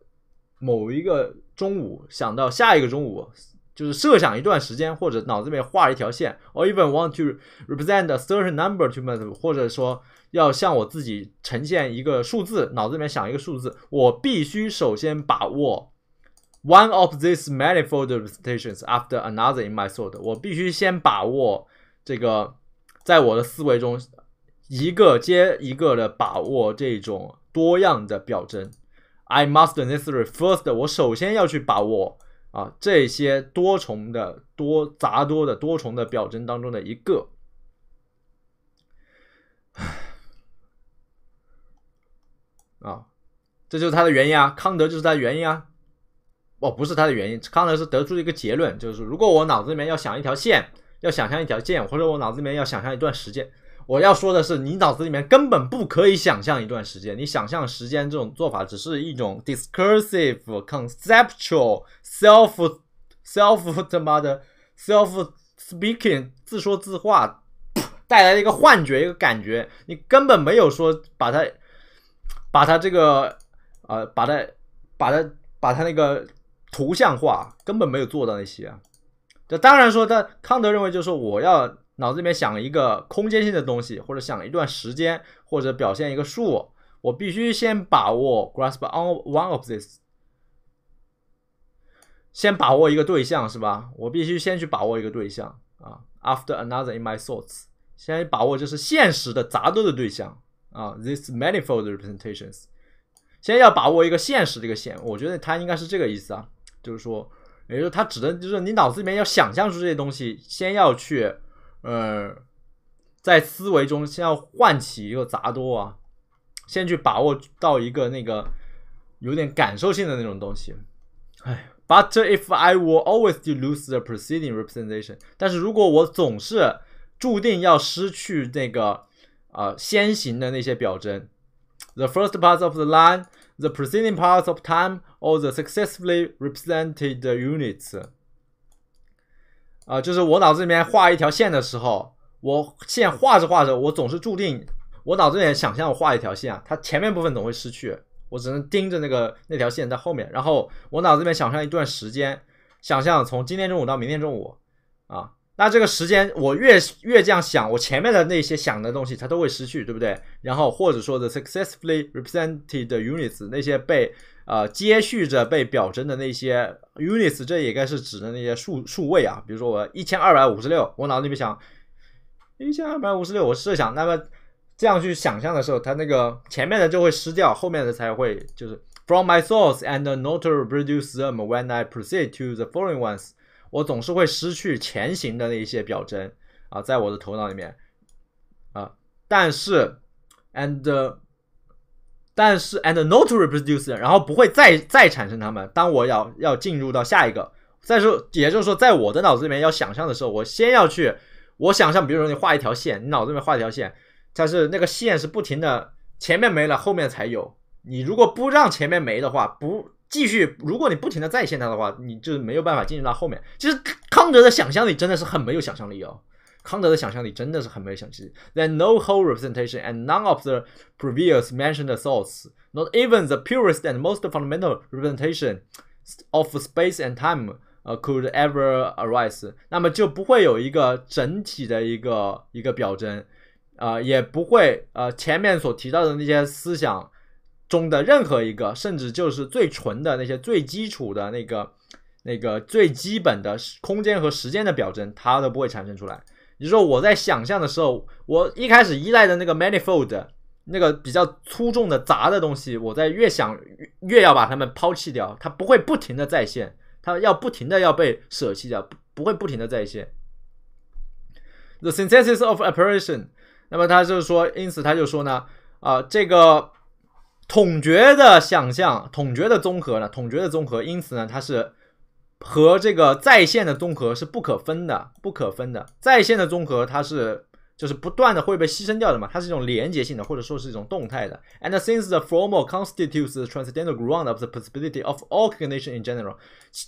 某一个中午想到下一个中午，就是设想一段时间，或者脑子里面画一条线，or even want to represent a certain number to me，或者说要向我自己呈现一个数字，脑子里面想一个数字，我必须首先把握 one of these manifold stations after another in my thought，我必须先把握这个，在我的思维中一个接一个的把握这种。多样的表征，I must necessarily first，我首先要去把握啊这些多重的多杂多的多重的表征当中的一个，啊，这就是它的原因啊，康德就是它的原因啊，哦不是它的原因，康德是得出一个结论，就是如果我脑子里面要想一条线，要想象一条线，或者我脑子里面要想象一段时间。我要说的是，你脑子里面根本不可以想象一段时间，你想象时间这种做法只是一种 discursive conceptual self self 他妈的 self speaking 自说自话，带来一个幻觉，一个感觉，你根本没有说把它把它这个呃把它把它把它那个图像化，根本没有做到那些啊。这当然说，他康德认为就是我要。脑子里面想一个空间性的东西，或者想一段时间，或者表现一个数，我必须先把握 grasp on one of t h i s 先把握一个对象是吧？我必须先去把握一个对象啊。After another in my thoughts，先把握就是现实的杂多的对象啊。t h i s manifold representations，先要把握一个现实这个线，我觉得它应该是这个意思啊，就是说，也就它指的，就是你脑子里面要想象出这些东西，先要去。呃，在思维中先要唤起一个杂多啊，先去把握到一个那个有点感受性的那种东西。哎，But if I were always to lose the preceding representation，但是如果我总是注定要失去那个啊先行的那些表征，the first part of the line，the preceding parts of time，or the successively r e p r e s e n t e d units。啊，就是我脑子里面画一条线的时候，我线画着画着，我总是注定我脑子里面想象我画一条线啊，它前面部分总会失去，我只能盯着那个那条线在后面，然后我脑子里面想象一段时间，想象从今天中午到明天中午，啊，那这个时间我越越这样想，我前面的那些想的东西它都会失去，对不对？然后或者说的 successfully represented units 那些被呃，接续着被表征的那些 units，这也该是指的那些数数位啊。比如说我一千二百五十六，我脑子里面想一千二百五十六，我设想那么这样去想象的时候，它那个前面的就会失掉，后面的才会就是 from my thoughts and not to produce them when I proceed to the following ones，我总是会失去前行的那一些表征啊，在我的头脑里面啊，但是 and。但是，and not to reproduce，然后不会再再产生它们。当我要要进入到下一个，再说，也就是说，在我的脑子里面要想象的时候，我先要去我想象，比如说你画一条线，你脑子里面画一条线，但是那个线是不停的，前面没了，后面才有。你如果不让前面没的话，不继续，如果你不停的再现它的话，你就没有办法进入到后面。其实康德的想象力真的是很没有想象力哦。康德的想象力真的是很没想象力。Then no whole representation, and none of the previous mentioned thoughts, not even the purest and most fundamental representation of space and time, 呃，could ever arise。那么就不会有一个整体的一个一个表征，啊，也不会呃前面所提到的那些思想中的任何一个，甚至就是最纯的那些最基础的那个那个最基本的空间和时间的表征，它都不会产生出来。你说我在想象的时候，我一开始依赖的那个 manifold，那个比较粗重的杂的东西，我在越想越要把它们抛弃掉。它不会不停的在线，它要不停的要被舍弃掉，不会不停的在线。The synthesis of o p e r a t i o n 那么他就是说，因此他就说呢，啊，这个统觉的想象，统觉的综合呢，统觉的综合，因此呢，它是。和这个在线的综合是不可分的，不可分的。在线的综合，它是就是不断的会被牺牲掉的嘛？它是一种连接性的，或者说是一种动态的。And since the former constitutes the transcendental ground of the possibility of all cognition in general，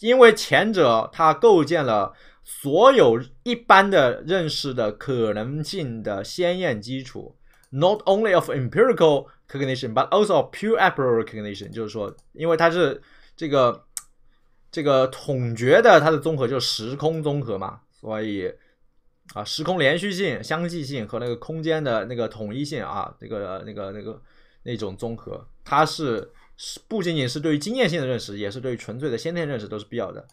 因为前者它构建了所有一般的认识的可能性的先验基础，not only of empirical cognition but also of pure a priori cognition。就是说，因为它是这个。这个统觉的它的综合就是时空综合嘛，所以啊，时空连续性、相继性和那个空间的那个统一性啊，那个那个那个那种综合，它是不仅仅是对于经验性的认识，也是对于纯粹的先天认识都是必要的。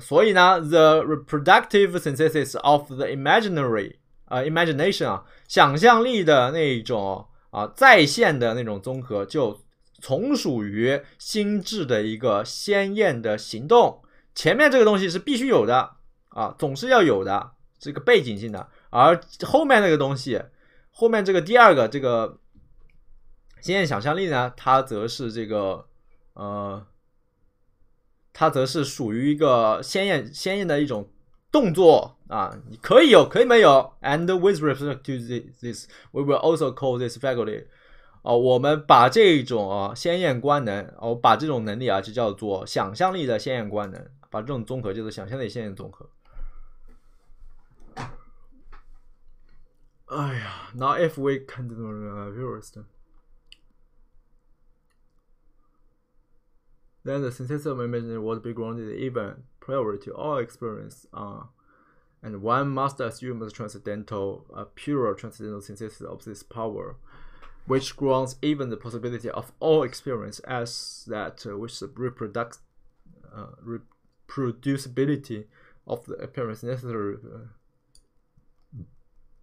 所以呢，the reproductive synthesis of the imaginary 啊，imagination 啊，想象力的那种啊，在线的那种综合就。从属于心智的一个鲜艳的行动，前面这个东西是必须有的啊，总是要有的，这个背景性的。而后面那个东西，后面这个第二个这个鲜艳想象力呢，它则是这个呃，它则是属于一个鲜艳鲜艳的一种动作啊，你可以有，可以没有。And with respect to this, we will also call this faculty. 哦，我们把这种啊鲜艳观能，哦，把这种能力啊，就叫做想象力的鲜艳观能，把这种综合叫做想象力鲜艳综合。哎呀，Now if we c a n s i d e r viewers then the sensitive image w o u l d be grounded even prior to all experience 啊，and one must assume the transcendental a pure transcendental synthesis of this power. which grounds even the possibility of all experience as that uh, which the reproduct, uh, reproducibility of the appearance necessary, uh,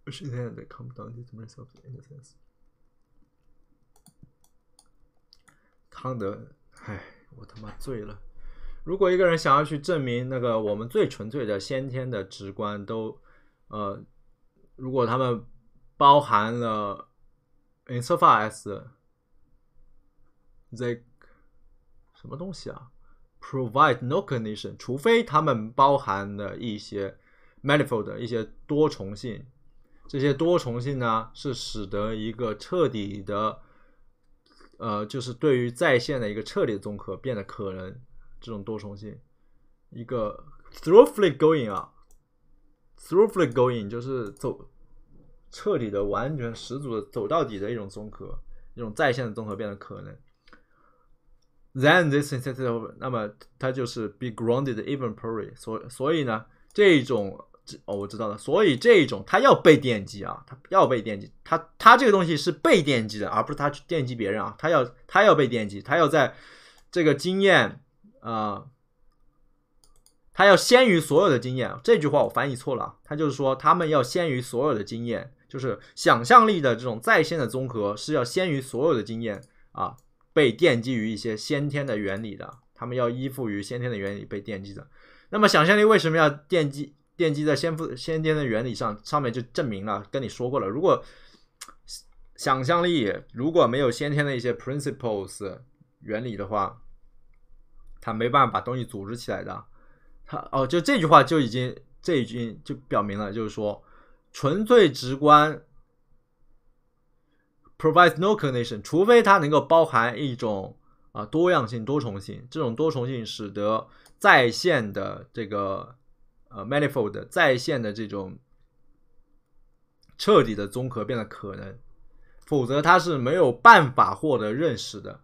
which is then the compound determinants of the innocence. 康德，唉，我他妈醉了。如果一个人想要去证明那个我们最纯粹的先天的直观都，呃，如果他们包含了 Insofar as they 什么东西啊，provide no c o n d i t i o n 除非他们包含了一些 manifold 的一些多重性，这些多重性呢是使得一个彻底的，呃，就是对于在线的一个彻底的综合变得可能，这种多重性一个 t h r o u g h f l y going 啊 t h r o u g h f l y going 就是走。彻底的、完全、十足的、走到底的一种综合，一种在线的综合变得可能。Then this insector，那么它就是 be grounded even purely。所所以呢，这种哦，我知道了。所以这种它要被电击啊，它要被电击。它它这个东西是被电击的，而不是它去电击别人啊。它要它要被电击，它要在这个经验啊，它要先于所有的经验。这句话我翻译错了，它就是说他们要先于所有的经验。就是想象力的这种在线的综合，是要先于所有的经验啊，被奠基于一些先天的原理的。他们要依附于先天的原理被奠基的。那么想象力为什么要奠基？奠基在先父先天的原理上，上面就证明了，跟你说过了。如果想象力如果没有先天的一些 principles 原理的话，他没办法把东西组织起来的。他哦，就这句话就已经这已经就表明了，就是说。纯粹直观 provides no c o n n i t i o n 除非它能够包含一种啊多样性、多重性。这种多重性使得在线的这个呃 manifold，在线的这种彻底的综合变得可能，否则它是没有办法获得认识的。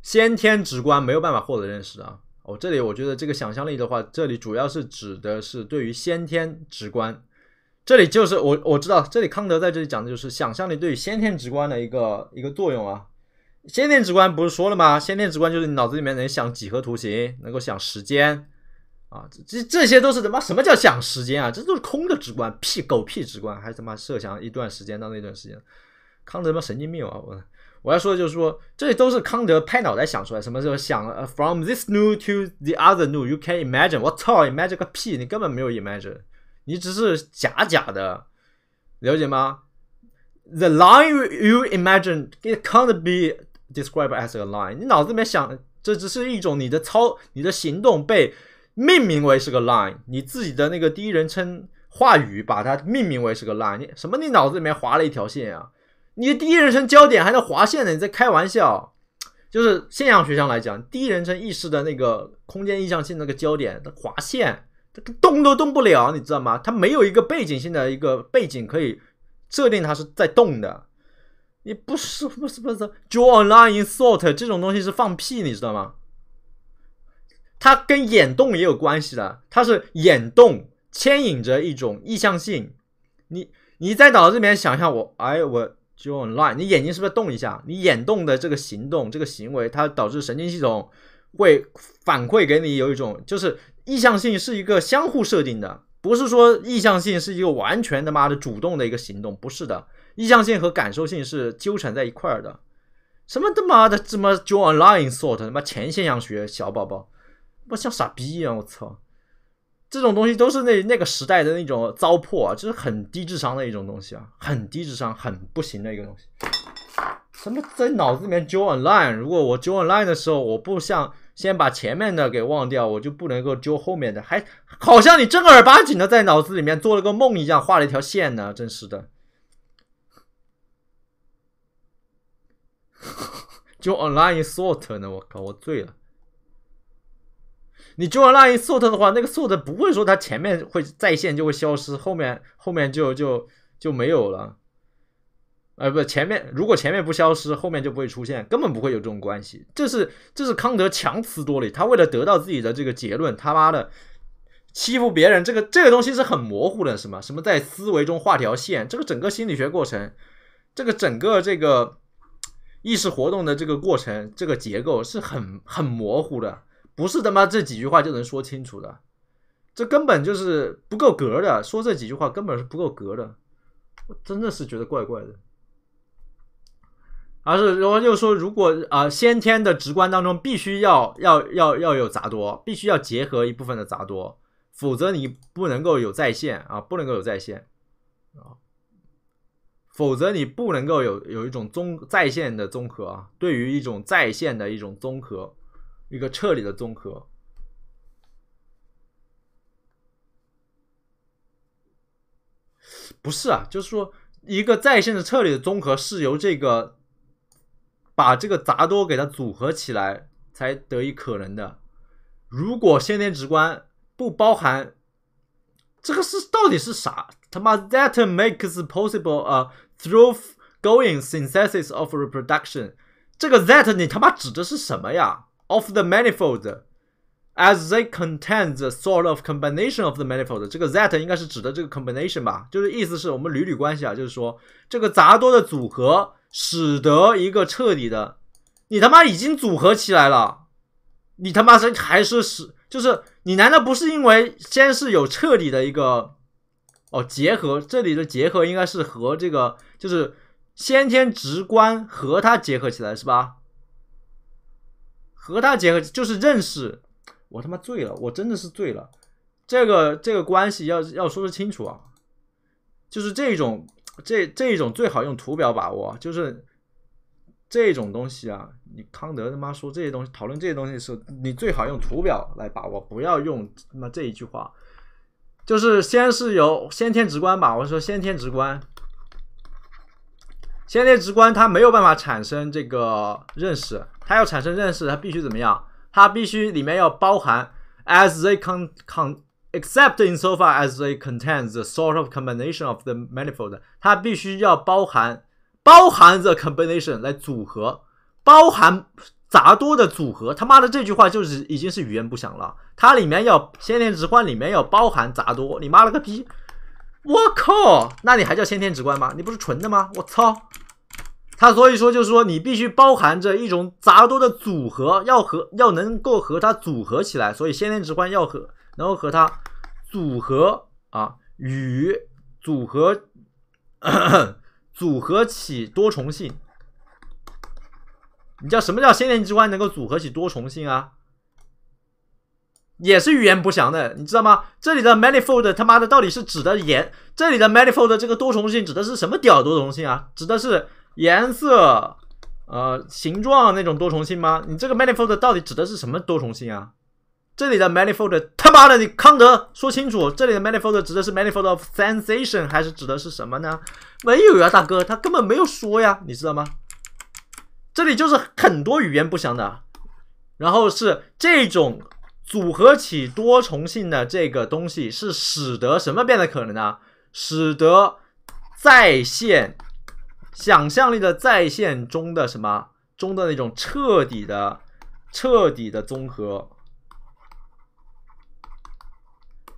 先天直观没有办法获得认识啊。我这里我觉得这个想象力的话，这里主要是指的是对于先天直观。这里就是我我知道，这里康德在这里讲的就是想象力对于先天直观的一个一个作用啊。先天直观不是说了吗？先天直观就是你脑子里面能想几何图形，能够想时间啊，这这些都是他妈什么叫想时间啊？这都是空的直观，屁狗屁直观，还他妈设想一段时间到那段时间，康德他妈神经病啊！我我要说的就是说，这都是康德拍脑袋想出来，什么时候想？From this new to the other new, you can imagine。我操，imagine 个屁，你根本没有 imagine。你只是假假的了解吗？The line you you imagine it can't be described as a line。你脑子里面想，这只是一种你的操你的行动被命名为是个 line。你自己的那个第一人称话语把它命名为是个 line。你什么？你脑子里面划了一条线啊？你的第一人称焦点还在划线呢？你在开玩笑？就是现象学上来讲，第一人称意识的那个空间意向性那个焦点的划线。动都动不了，你知道吗？它没有一个背景性的一个背景可以设定它是在动的。你不是不是不是，draw a line in thought 这种东西是放屁，你知道吗？它跟眼动也有关系的，它是眼动牵引着一种意向性。你你在脑子里面想象我，哎我 draw a line，你眼睛是不是动一下？你眼动的这个行动这个行为，它导致神经系统会反馈给你有一种就是。意向性是一个相互设定的，不是说意向性是一个完全他妈的主动的一个行动，不是的。意向性和感受性是纠缠在一块儿的。什么他妈的这么 j r a w n line thought，他妈前现象学小宝宝，我像傻逼一样，我操，这种东西都是那那个时代的那种糟粕啊，就是很低智商的一种东西啊，很低智商，很不行的一个东西。什么在脑子里面 j r a w line，如果我 j r a w line 的时候，我不像。先把前面的给忘掉，我就不能够揪后面的，还好像你正儿八经的在脑子里面做了个梦一样，画了一条线呢，真是的。就 online sort 呢？我靠，我醉了。你就 online sort 的话，那个 sort 不会说它前面会在线就会消失，后面后面就就就没有了。呃不，前面如果前面不消失，后面就不会出现，根本不会有这种关系。这是这是康德强词夺理，他为了得到自己的这个结论，他妈的欺负别人。这个这个东西是很模糊的，是吗？什么在思维中画条线？这个整个心理学过程，这个整个这个意识活动的这个过程，这个结构是很很模糊的，不是他妈这几句话就能说清楚的。这根本就是不够格的，说这几句话根本是不够格的。我真的是觉得怪怪的。而是然后就说，如果呃先天的直观当中必须要要要要有杂多，必须要结合一部分的杂多，否则你不能够有在线啊，不能够有在线啊，否则你不能够有有一种综在线的综合啊，对于一种在线的一种综合，一个彻底的综合，不是啊，就是说一个在线的彻底的综合是由这个。把这个杂多给它组合起来才得以可能的。如果先天直观不包含，这个是到底是啥？他妈 that makes possible a through-going synthesis of reproduction。这个 that 你他妈指的是什么呀？of the manifold。As they contain the sort of combination of the manifold，这个 that 应该是指的这个 combination 吧？就是意思是我们屡屡关系啊，就是说这个杂多的组合使得一个彻底的，你他妈已经组合起来了，你他妈是还是使就是你难道不是因为先是有彻底的一个哦结合？这里的结合应该是和这个就是先天直观和它结合起来是吧？和它结合就是认识。我他妈醉了，我真的是醉了。这个这个关系要要说的清楚啊，就是这种这这种最好用图表把握，就是这种东西啊。你康德他妈说这些东西，讨论这些东西的时候，你最好用图表来把握，不要用那这一句话。就是先是由先天直观吧，我说先天直观，先天直观它没有办法产生这个认识，它要产生认识，它必须怎么样？它必须里面要包含，as they con con except in so far as they c o n t a i n the sort of combination of the manifold。它必须要包含包含 the combination 来组合，包含杂多的组合。他妈的这句话就是已经是语言不详了。它里面要先天直观里面要包含杂多，你妈了个逼！我靠，那你还叫先天直观吗？你不是纯的吗？我操！它所以说就是说，你必须包含着一种杂多的组合，要和要能够和它组合起来，所以先天之欢要和能够和它组合啊，与组合 组合起多重性。你叫什么叫先天之欢能够组合起多重性啊？也是语言不详的，你知道吗？这里的 manifold 他妈的到底是指的言？这里的 manifold 这个多重性指的是什么屌多重性啊？指的是？颜色，呃，形状那种多重性吗？你这个 manifold 到底指的是什么多重性啊？这里的 manifold，他妈的，你康德说清楚，这里的 manifold 指的是 manifold of sensation 还是指的是什么呢？没有啊，大哥，他根本没有说呀，你知道吗？这里就是很多语言不详的。然后是这种组合起多重性的这个东西，是使得什么变得可能呢？使得在线想象力的再现中的什么中的那种彻底的、彻底的综合，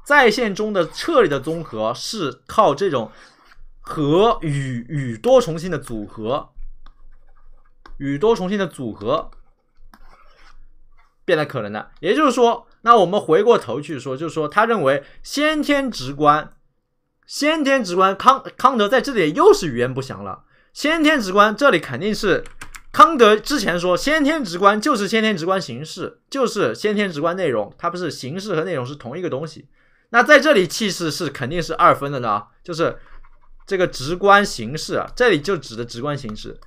在线中的彻底的综合是靠这种和与与多重性的组合与多重性的组合变得可能的。也就是说，那我们回过头去说，就是说，他认为先天直观，先天直观，康康德在这里又是语言不详了。先天直观这里肯定是康德之前说，先天直观就是先天直观形式，就是先天直观内容，它不是形式和内容是同一个东西。那在这里，气势是肯定是二分的呢，就是这个直观形式啊，这里就指的直观形式。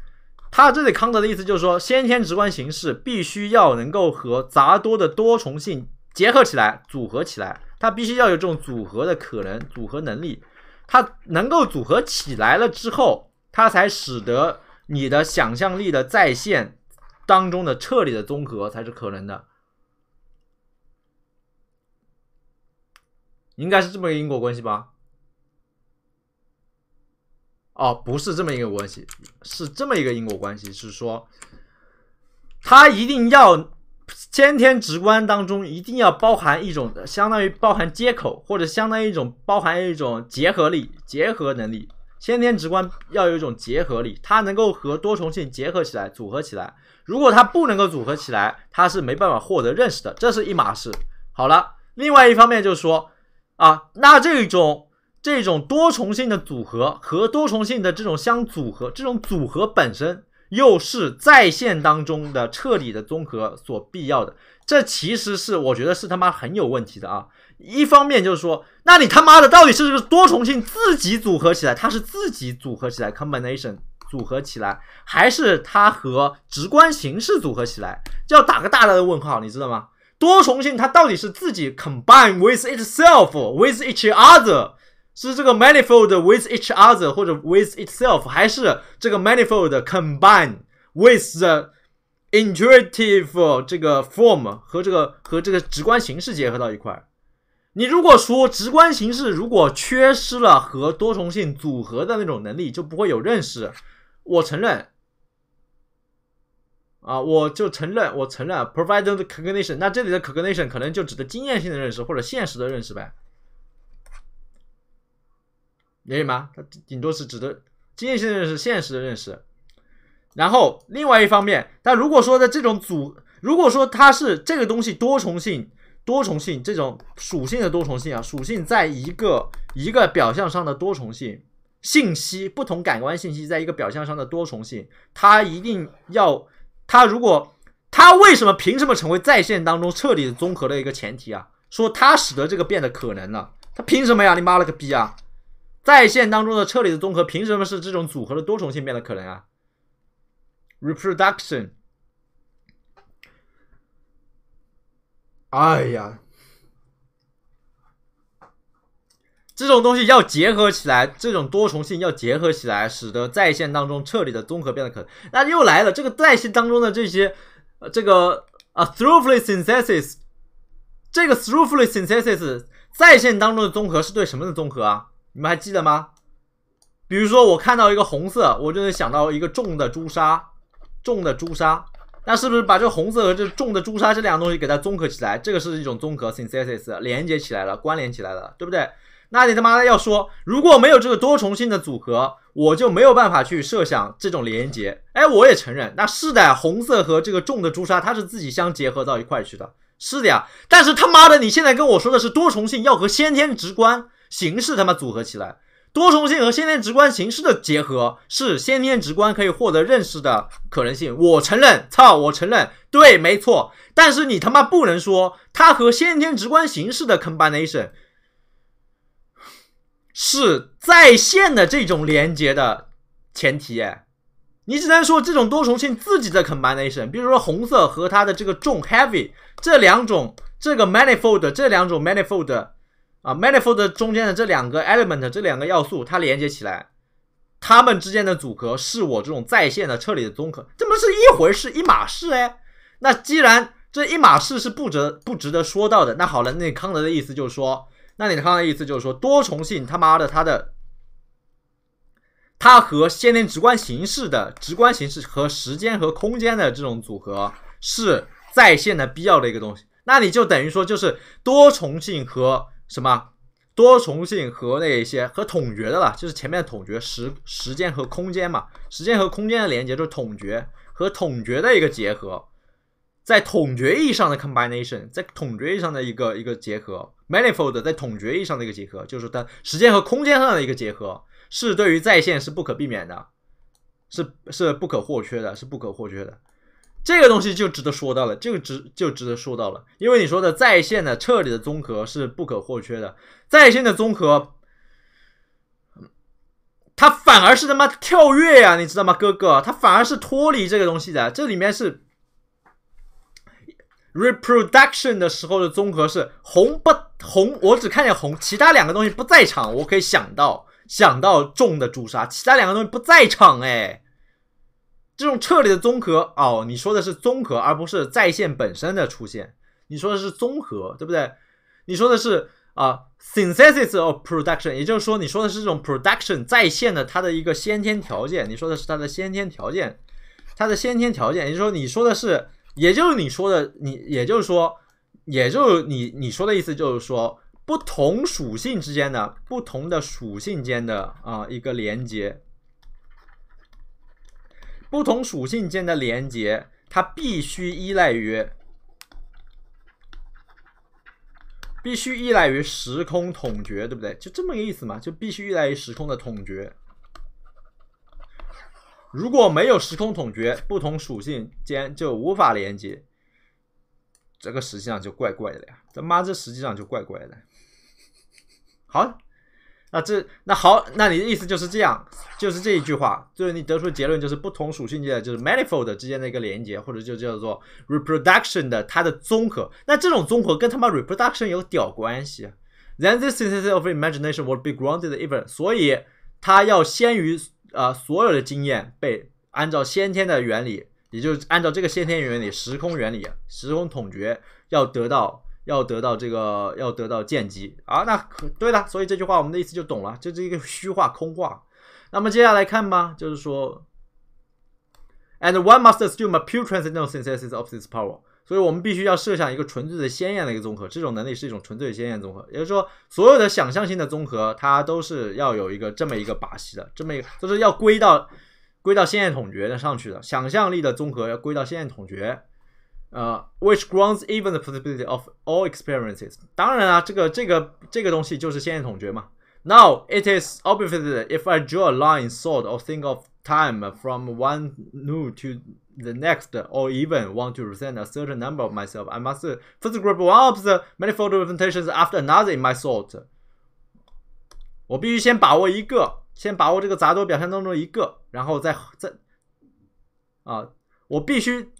他这里康德的意思就是说，先天直观形式必须要能够和杂多的多重性结合起来，组合起来，它必须要有这种组合的可能，组合能力，它能够组合起来了之后。它才使得你的想象力的再现当中的彻底的综合才是可能的，应该是这么个因果关系吧？哦，不是这么一个关系，是这么一个因果关系，是说，它一定要先天直观当中一定要包含一种相当于包含接口，或者相当于一种包含一种结合力、结合能力。先天直观要有一种结合力，它能够和多重性结合起来、组合起来。如果它不能够组合起来，它是没办法获得认识的，这是一码事。好了，另外一方面就是说，啊，那这种这种多重性的组合和多重性的这种相组合，这种组合本身又是在线当中的彻底的综合所必要的。这其实是我觉得是他妈很有问题的啊。一方面就是说，那你他妈的到底是这个多重性自己组合起来，它是自己组合起来 （combination） 组合起来，还是它和直观形式组合起来？就要打个大大的问号，你知道吗？多重性它到底是自己 combine with itself with each other，是这个 manifold with each other 或者 with itself，还是这个 manifold combine with the intuitive 这个 form 和这个和这个直观形式结合到一块？你如果说直观形式如果缺失了和多重性组合的那种能力，就不会有认识。我承认，啊，我就承认，我承认，provided cognition。那这里的 cognition 可能就指的经验性的认识或者现实的认识呗，可以吗？它顶多是指的经验性的认识、现实的认识。然后另外一方面，但如果说在这种组，如果说它是这个东西多重性。多重性这种属性的多重性啊，属性在一个一个表象上的多重性，信息不同感官信息在一个表象上的多重性，它一定要，它如果它为什么凭什么成为在线当中彻底的综合的一个前提啊？说它使得这个变得可能了，它凭什么呀？你妈了个逼啊！在线当中的彻底的综合凭什么是这种组合的多重性变得可能啊？Reproduction。哎呀，这种东西要结合起来，这种多重性要结合起来，使得在线当中彻底的综合变得可能。那又来了，这个在线当中的这些，这个啊，throughly synthesis，这个 throughly synthesis 在线当中的综合是对什么的综合啊？你们还记得吗？比如说我看到一个红色，我就能想到一个重的朱砂，重的朱砂。那是不是把这个红色和这重的朱砂这两个东西给它综合起来？这个是一种综合，synthesis，连接起来了，关联起来了，对不对？那你他妈的要说，如果没有这个多重性的组合，我就没有办法去设想这种连接。哎，我也承认，那是的，红色和这个重的朱砂它是自己相结合到一块去的，是的呀。但是他妈的，你现在跟我说的是多重性要和先天直观形式他妈组合起来。多重性和先天直观形式的结合是先天直观可以获得认识的可能性。我承认，操，我承认，对，没错。但是你他妈不能说它和先天直观形式的 combination 是在线的这种连接的前提。你只能说这种多重性自己的 combination，比如说红色和它的这个重 heavy 这两种，这个 manifold 这两种 manifold。啊，manifold 中间的这两个 element，这两个要素，它连接起来，它们之间的组合是我这种在线的彻底的综合，怎么是一回事一码事哎？那既然这一码事是不值不值得说到的，那好了，那康德的意思就是说，那你的康德意思就是说，多重性他妈的它的，它和先天直观形式的直观形式和时间和空间的这种组合是在线的必要的一个东西，那你就等于说就是多重性和什么多重性和那些和统觉的了，就是前面的统觉时时间和空间嘛，时间和空间的连接就是统觉和统觉的一个结合，在统觉意义上的 combination，在统觉上的一个一个结合 manifold，在统觉上的一个结合，就是它时间和空间上的一个结合是对于在线是不可避免的，是是不可或缺的，是不可或缺的。这个东西就值得说到了，这个值就值得说到了，因为你说的在线的彻底的综合是不可或缺的，在线的综合，它反而是他妈跳跃呀，你知道吗，哥哥？它反而是脱离这个东西的。这里面是 reproduction 的时候的综合是红不红？我只看见红，其他两个东西不在场。我可以想到想到重的朱砂，其他两个东西不在场，哎。这种彻底的综合哦，你说的是综合，而不是在线本身的出现。你说的是综合，对不对？你说的是啊，synthesis of production，也就是说，你说的是这种 production 在线的它的一个先天条件。你说的是它的先天条件，它的先天条件。也就是说，你说的是，也就是你说的，你也就是说，也就是你你说的意思就是说，不同属性之间的不同的属性间的啊一个连接。不同属性间的连接，它必须依赖于，必须依赖于时空统觉，对不对？就这么个意思嘛，就必须依赖于时空的统觉。如果没有时空统觉，不同属性间就无法连接。这个实际上就怪怪的呀，他妈这实际上就怪怪的。好。那这那好，那你的意思就是这样，就是这一句话，就是你得出的结论就是不同属性界就是 manifold 之间的一个连接，或者就叫做 reproduction 的它的综合。那这种综合跟他妈 reproduction 有屌关系？Then this sense of imagination would be grounded even。所以它要先于啊所有的经验被按照先天的原理，也就是按照这个先天原理、时空原理、时空统觉要得到。要得到这个，要得到剑姬啊，那对了，所以这句话我们的意思就懂了，这是一个虚话、空话。那么接下来看吧，就是说，and one must assume a pure transcendental synthesis of this power。所以我们必须要设想一个纯粹的鲜艳的一个综合，这种能力是一种纯粹的鲜艳综合，也就是说，所有的想象性的综合，它都是要有一个这么一个把戏的，这么一个就是要归到归到鲜艳统觉的上去的，想象力的综合要归到鲜艳统觉。Which grounds even the possibility of all experiences。当然啦，这个这个这个东西就是先验统觉嘛。Now it is obvious that if I draw a line, sort or think of time from one new to the next, or even want to represent a certain number of myself, I must first group one of the manifold representations after another in my sort。我必须先把握一个，先把握这个杂多表现当中一个，然后再再啊，我必须。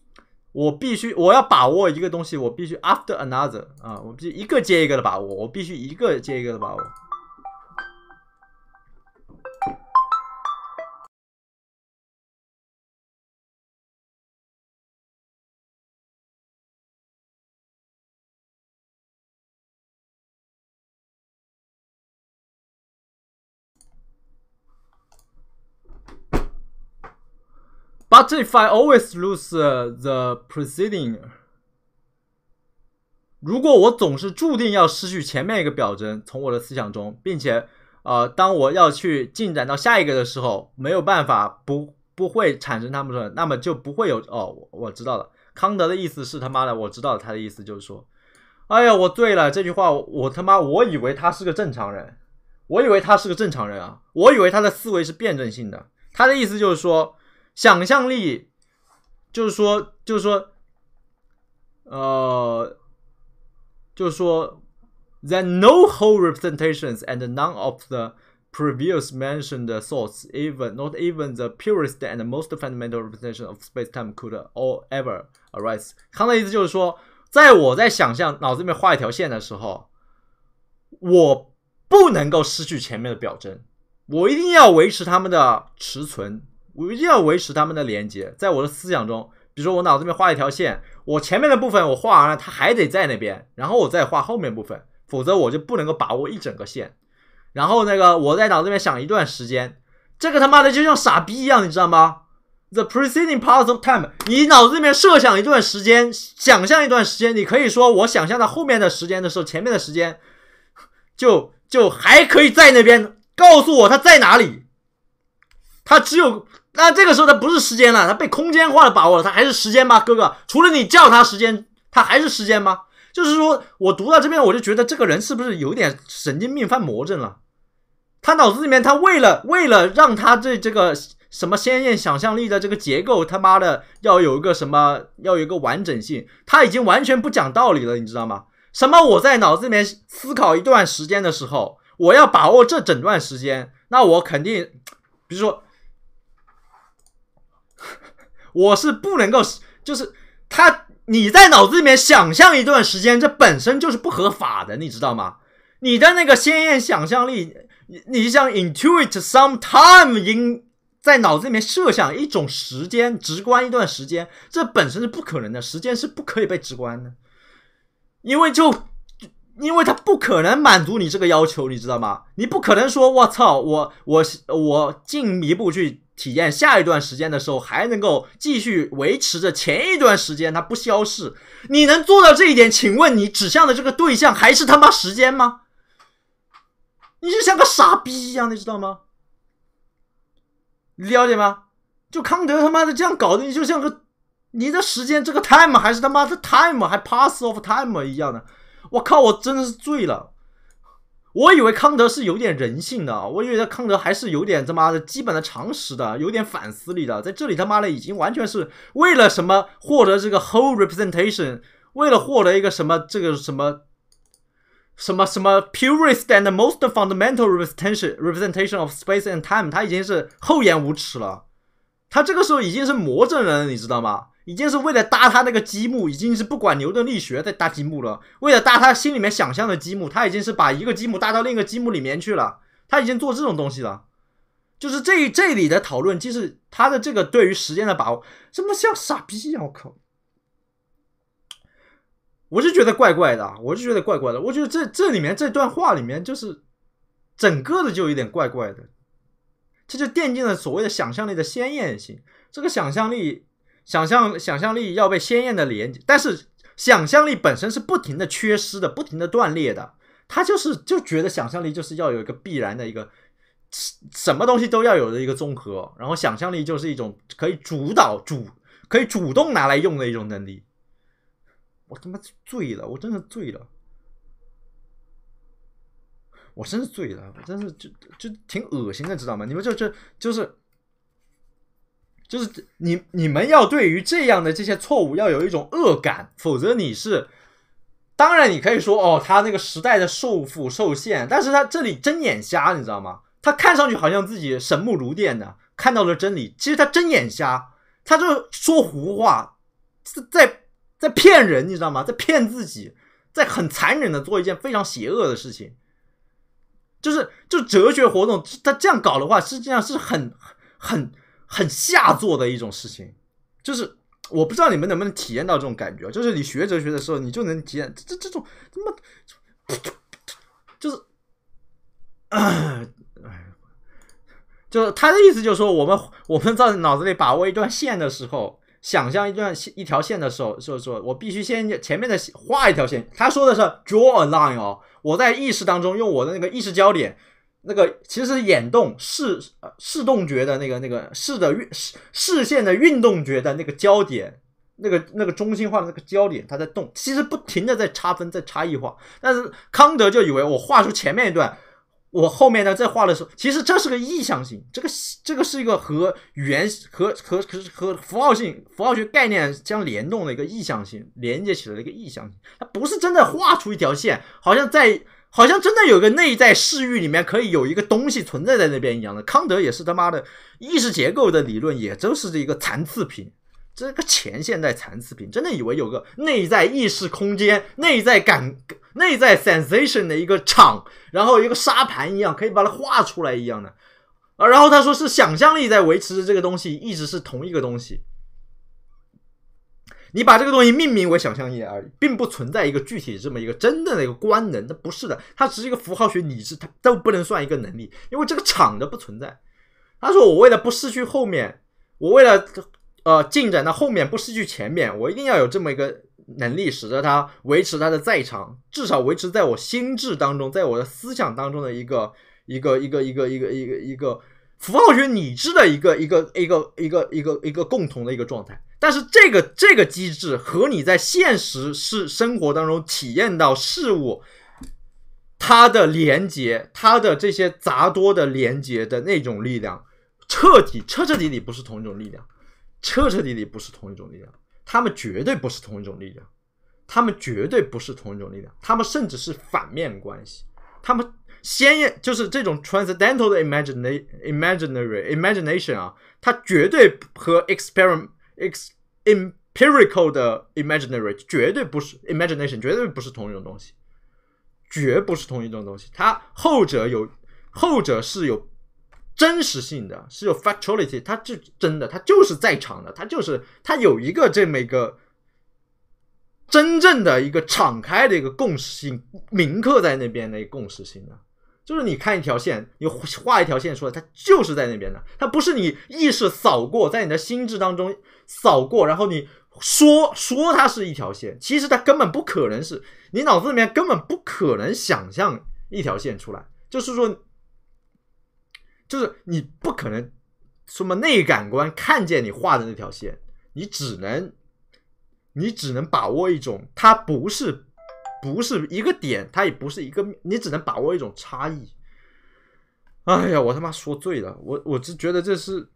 我必须，我要把握一个东西，我必须 after another 啊，我必须一个接一个的把握，我必须一个接一个的把握。If I always lose the preceding，如果我总是注定要失去前面一个表征从我的思想中，并且，呃，当我要去进展到下一个的时候，没有办法不不会产生他们的，那么就不会有哦，我知道了，康德的意思是他妈的，我知道他的意思就是说，哎呀，我醉了，这句话我他妈我以为他是个正常人，我以为他是个正常人啊，我以为他的思维是辩证性的，他的意思就是说。想象力，就是说，就是说，呃，就是说，that no whole representations and none of the previous mentioned thoughts, even not even the purest and most fundamental representation of space-time could all ever arise。康的意思就是说，在我在想象脑子里面画一条线的时候，我不能够失去前面的表征，我一定要维持它们的持存。我一定要维持他们的连接，在我的思想中，比如说我脑子面画一条线，我前面的部分我画完了，它还得在那边，然后我再画后面部分，否则我就不能够把握一整个线。然后那个我在脑子里面想一段时间，这个他妈的就像傻逼一样，你知道吗？The preceding part of time，你脑子里面设想一段时间，想象一段时间，你可以说我想象到后面的时间的时候，前面的时间就就还可以在那边告诉我它在哪里，它只有。那这个时候，他不是时间了，他被空间化的把握了，他还是时间吗？哥哥，除了你叫他时间，他还是时间吗？就是说我读到这边，我就觉得这个人是不是有点神经病犯魔怔了？他脑子里面，他为了为了让他这这个什么鲜艳想象力的这个结构，他妈的要有一个什么，要有一个完整性，他已经完全不讲道理了，你知道吗？什么？我在脑子里面思考一段时间的时候，我要把握这整段时间，那我肯定，比如说。我是不能够，就是他你在脑子里面想象一段时间，这本身就是不合法的，你知道吗？你的那个鲜艳想象力，你你想 intuit some time in 在脑子里面设想一种时间，直观一段时间，这本身是不可能的，时间是不可以被直观的，因为就因为他不可能满足你这个要求，你知道吗？你不可能说，我操，我我我进一步去。体验下一段时间的时候，还能够继续维持着前一段时间它不消逝。你能做到这一点？请问你指向的这个对象还是他妈时间吗？你就像个傻逼一样，你知道吗？你了解吗？就康德他妈的这样搞的，你就像个你的时间这个 time 还是他妈的 time 还 pass of time 一样的。我靠，我真的是醉了。我以为康德是有点人性的，我以为康德还是有点他妈的基本的常识的，有点反思力的。在这里他妈的已经完全是为了什么获得这个 whole representation，为了获得一个什么这个什么什么什么 purest and most fundamental representation representation of space and time，他已经是厚颜无耻了，他这个时候已经是魔怔人，了，你知道吗？已经是为了搭他那个积木，已经是不管牛顿力学在搭积木了。为了搭他心里面想象的积木，他已经是把一个积木搭到另一个积木里面去了。他已经做这种东西了，就是这这里的讨论，就是他的这个对于时间的把握，什么像傻逼一样？我靠！我就觉得怪怪的，我就觉得怪怪的。我觉得这这里面这段话里面，就是整个的就有点怪怪的。这就奠定了所谓的想象力的鲜艳性，这个想象力。想象想象力要被鲜艳的连接，但是想象力本身是不停的缺失的，不停的断裂的。他就是就觉得想象力就是要有一个必然的一个什么东西都要有的一个综合，然后想象力就是一种可以主导主可以主动拿来用的一种能力。我他妈醉了，我真的醉了，我真是醉了，我真是就就挺恶心的，知道吗？你们就就就是。就是你你们要对于这样的这些错误要有一种恶感，否则你是，当然你可以说哦，他那个时代的束缚受限，但是他这里睁眼瞎，你知道吗？他看上去好像自己神目如电的看到了真理，其实他睁眼瞎，他就是说胡话，在在骗人，你知道吗？在骗自己，在很残忍的做一件非常邪恶的事情，就是就哲学活动，他这样搞的话，实际上是很很。很下作的一种事情，就是我不知道你们能不能体验到这种感觉，就是你学哲学的时候，你就能体验这这这种他妈，就是，哎，就是他的意思就是说，我们我们在脑子里把握一段线的时候，想象一段一条线的时候，就是说我必须先前面的画一条线，他说的是 draw a line 哦，我在意识当中用我的那个意识焦点。那个其实是眼动视视动觉的那个那个视的视视线的运动觉的那个焦点，那个那个中心化的那个焦点，它在动，其实不停的在差分在差异化。但是康德就以为我画出前面一段，我后面呢在画的时候，其实这是个意向性，这个这个是一个和语言和和可是和符号性符号学概念相联动的一个意向性连接起来的一个意向性，它不是真的画出一条线，好像在。好像真的有个内在视域里面可以有一个东西存在在那边一样的，康德也是他妈的意识结构的理论，也都是这一个残次品，这个前现代残次品，真的以为有个内在意识空间、内在感、内在 sensation 的一个场，然后一个沙盘一样可以把它画出来一样的啊，然后他说是想象力在维持着这个东西，一直是同一个东西。你把这个东西命名为想象力而已，并不存在一个具体这么一个真正的一个官能，那不是的，它只是一个符号学理智，它都不能算一个能力，因为这个场的不存在。他说：“我为了不失去后面，我为了呃进展到后面不失去前面，我一定要有这么一个能力，使得它维持它的在场，至少维持在我心智当中，在我的思想当中的一个一个一个一个一个一个一个符号学理智的一个一个一个一个一个一个共同的一个状态。”但是这个这个机制和你在现实是生活当中体验到事物，它的连接，它的这些杂多的连接的那种力量，彻底彻彻底底不是同一种力量，彻彻底底不是同一种力量，它们绝对不是同一种力量，它们绝对不是同一种力量，它们甚至是反面关系，它们鲜艳就是这种 transcendental 的 imaginary imagination 啊，它绝对和 experiment。ex empirical 的 imaginary 绝对不是 imagination，绝对不是同一种东西，绝不是同一种东西。它后者有，后者是有真实性的是有 factuality，它是真的，它就是在场的，它就是它有一个这么一个真正的一个敞开的一个共识性铭刻在那边的一个共识性的。就是你看一条线，你画一条线出来，它就是在那边的，它不是你意识扫过，在你的心智当中扫过，然后你说说它是一条线，其实它根本不可能是，你脑子里面根本不可能想象一条线出来，就是说，就是你不可能什么内感官看见你画的那条线，你只能，你只能把握一种，它不是。不是一个点，它也不是一个，你只能把握一种差异。哎呀，我他妈说醉了！我我只觉得这是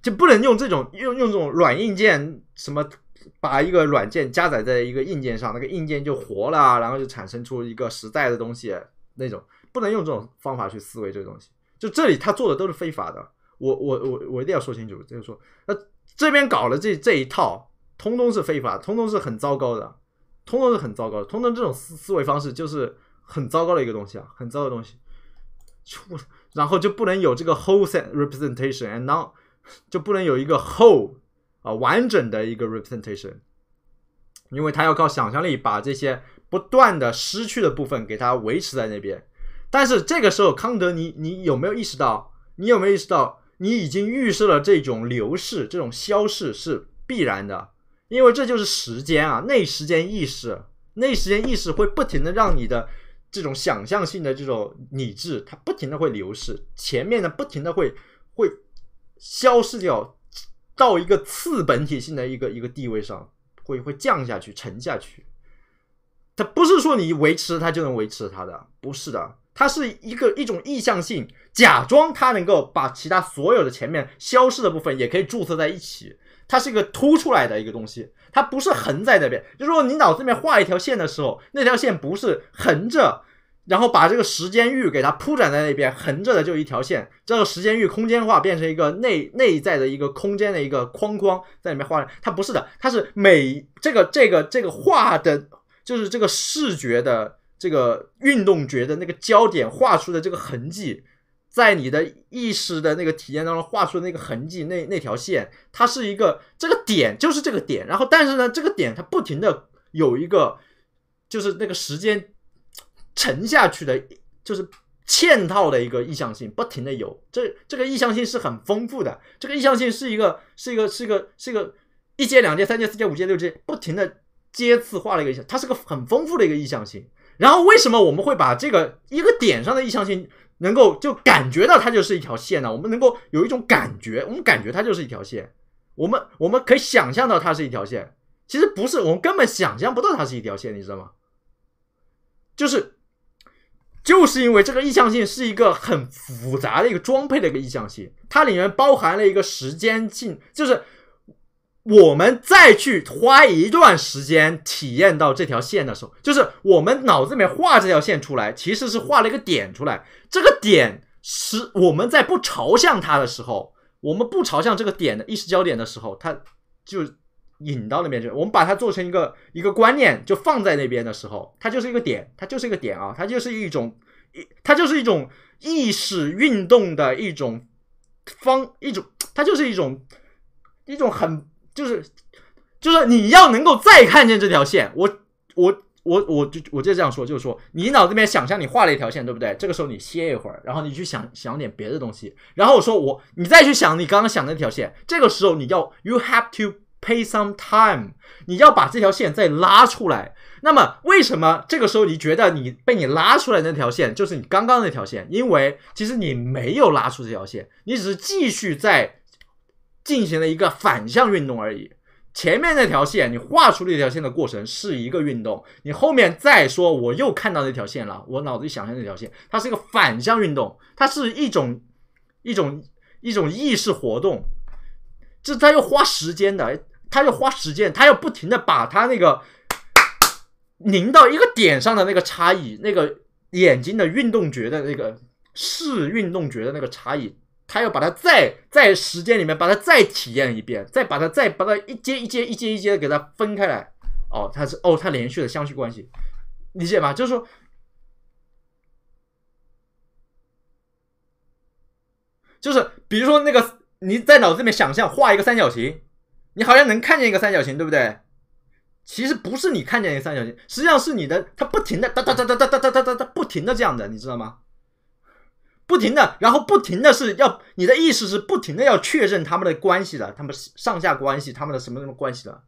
就不能用这种用用这种软硬件什么把一个软件加载在一个硬件上，那个硬件就活了，然后就产生出一个实在的东西那种，不能用这种方法去思维这个东西。就这里他做的都是非法的，我我我我一定要说清楚，就是说那这边搞了这这一套，通通是非法，通通是很糟糕的。通通是很糟糕的，通通这种思思维方式就是很糟糕的一个东西啊，很糟的东西。出，然后就不能有这个 whole representation，and now 就不能有一个 whole 啊完整的一个 representation，因为它要靠想象力把这些不断的失去的部分给它维持在那边。但是这个时候，康德，你你有没有意识到？你有没有意识到你已经预设了这种流逝、这种消逝是必然的？因为这就是时间啊，那时间意识，那时间意识会不停的让你的这种想象性的这种理智，它不停的会流逝，前面的不停的会会消失掉，到一个次本体性的一个一个地位上，会会降下去，沉下去。它不是说你维持它就能维持它的，不是的，它是一个一种意向性，假装它能够把其他所有的前面消失的部分也可以注册在一起。它是一个凸出来的一个东西，它不是横在那边。就说你脑子里面画一条线的时候，那条线不是横着，然后把这个时间域给它铺展在那边，横着的就一条线。这个时间域空间化，变成一个内内在的一个空间的一个框框在里面画。它不是的，它是每这个这个这个画的，就是这个视觉的这个运动觉的那个焦点画出的这个痕迹。在你的意识的那个体验当中画出的那个痕迹，那那条线，它是一个这个点，就是这个点。然后，但是呢，这个点它不停的有一个，就是那个时间沉下去的，就是嵌套的一个意向性，不停的有这这个意向性是很丰富的。这个意向性是一个是一个是一个是一个一阶、两阶、三阶、四阶、五阶、六阶，不停的阶次画了一个，它是个很丰富的一个意向性。然后为什么我们会把这个一个点上的意向性？能够就感觉到它就是一条线呢，我们能够有一种感觉，我们感觉它就是一条线，我们我们可以想象到它是一条线，其实不是，我们根本想象不到它是一条线，你知道吗？就是，就是因为这个意向性是一个很复杂的一个装配的一个意向性，它里面包含了一个时间性，就是。我们再去花一段时间体验到这条线的时候，就是我们脑子里面画这条线出来，其实是画了一个点出来。这个点是我们在不朝向它的时候，我们不朝向这个点的意识焦点的时候，它就引到那边去。我们把它做成一个一个观念，就放在那边的时候，它就是一个点，它就是一个点啊，它就是一种一，它就是一种意识运动的一种方一种，它就是一种一种很。就是，就是你要能够再看见这条线，我我我我就我就这样说，就是说你脑子里面想象你画了一条线，对不对？这个时候你歇一会儿，然后你去想想点别的东西，然后我说我你再去想你刚刚想那条线，这个时候你要 you have to pay some time，你要把这条线再拉出来。那么为什么这个时候你觉得你被你拉出来那条线就是你刚刚那条线？因为其实你没有拉出这条线，你只是继续在。进行了一个反向运动而已。前面那条线，你画出那条线的过程是一个运动。你后面再说，我又看到那条线了，我脑子里想象那条线，它是一个反向运动，它是一种一种一种意识活动。这它要花时间的，它要花时间，它要不停的把它那个凝到一个点上的那个差异，那个眼睛的运动觉的那个视运动觉的那个差异。他要把它再在时间里面把它再体验一遍，再把它再把它一阶一阶一阶一阶的给它分开来。哦，它是哦，它连续的相续关系，理解吧？就是说，就是比如说那个你在脑子里面想象画一个三角形，你好像能看见一个三角形，对不对？其实不是你看见一个三角形，实际上是你的它不停的哒哒哒哒哒哒哒哒不停的这样的，你知道吗？不停的，然后不停的是要你的意思是不停的要确认他们的关系的，他们上下关系，他们的什么什么关系的，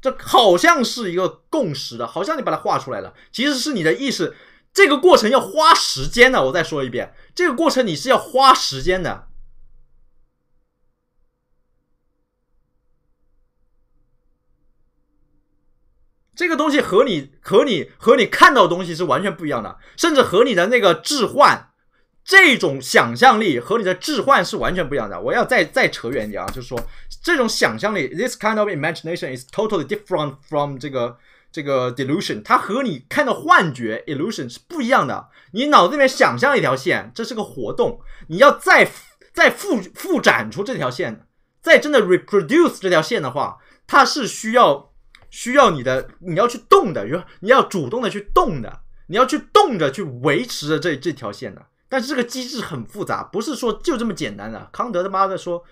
这好像是一个共识的，好像你把它画出来了，其实是你的意识，这个过程要花时间的。我再说一遍，这个过程你是要花时间的。这个东西和你和你和你看到的东西是完全不一样的，甚至和你的那个置换。这种想象力和你的置换是完全不一样的。我要再再扯远一点啊，就是说，这种想象力，this kind of imagination is totally different from 这个这个 delusion，它和你看到幻觉 illusion 是不一样的。你脑子里面想象一条线，这是个活动，你要再再复复展出这条线，再真的 reproduce 这条线的话，它是需要需要你的，你要去动的，你要主动的去动的，你要去动着去维持着这这条线的。但是这个机制很复杂，不是说就这么简单的。康德他妈的说，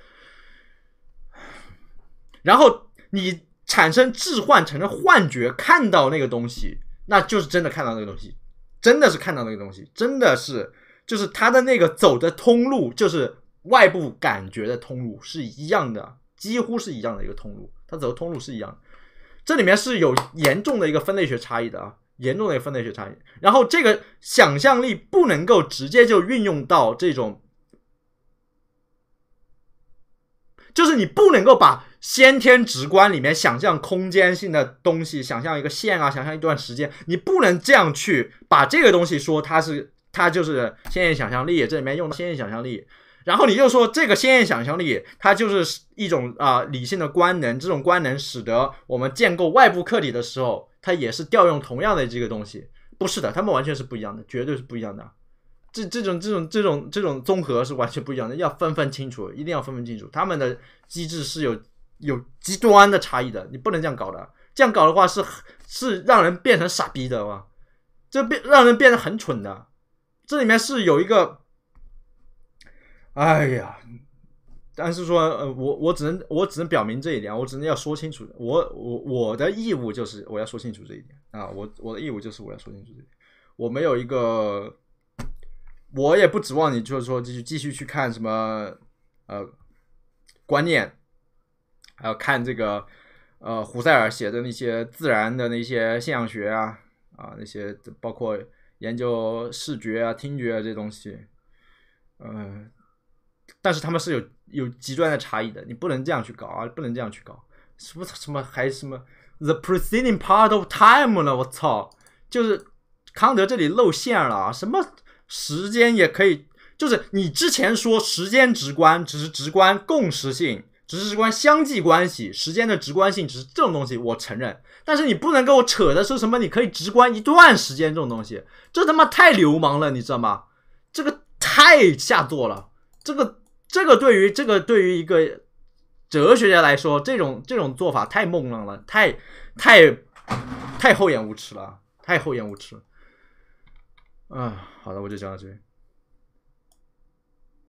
然后你产生置换，产生幻觉，看到那个东西，那就是真的看到那个东西，真的是看到那个东西，真的是，就是他的那个走的通路，就是外部感觉的通路是一样的，几乎是一样的一个通路，他走的通路是一样的。这里面是有严重的一个分类学差异的啊。严重的分类学差异，然后这个想象力不能够直接就运用到这种，就是你不能够把先天直观里面想象空间性的东西，想象一个线啊，想象一段时间，你不能这样去把这个东西说它是它就是先天想象力，这里面用到先天想象力，然后你就说这个先天想象力它就是一种啊理性的官能，这种官能使得我们建构外部客体的时候。它也是调用同样的这个东西，不是的，他们完全是不一样的，绝对是不一样的。这这种这种这种这种综合是完全不一样的，要分分清楚，一定要分分清楚，他们的机制是有有极端的差异的，你不能这样搞的，这样搞的话是是让人变成傻逼的嘛，这变让人变得很蠢的，这里面是有一个，哎呀。但是说，呃，我我只能我只能表明这一点，我只能要说清楚，我我我的义务就是我要说清楚这一点啊，我我的义务就是我要说清楚这一点，我没有一个，我也不指望你就是说继续继续去看什么呃观念，还有看这个呃胡塞尔写的那些自然的那些现象学啊啊那些包括研究视觉啊听觉啊这东西，呃，但是他们是有。有极端的差异的，你不能这样去搞啊！不能这样去搞，什么什么还什么 the preceding part of time 了，我操！就是康德这里露馅了，什么时间也可以，就是你之前说时间直观，只是直观共识性，只是直观相继关系，时间的直观性，只是这种东西我承认，但是你不能跟我扯的是什么？你可以直观一段时间这种东西，这他妈太流氓了，你知道吗？这个太下作了，这个。这个对于这个对于一个哲学家来说，这种这种做法太梦了，太太太厚颜无耻了，太厚颜无耻。啊，好了，我就讲到这里。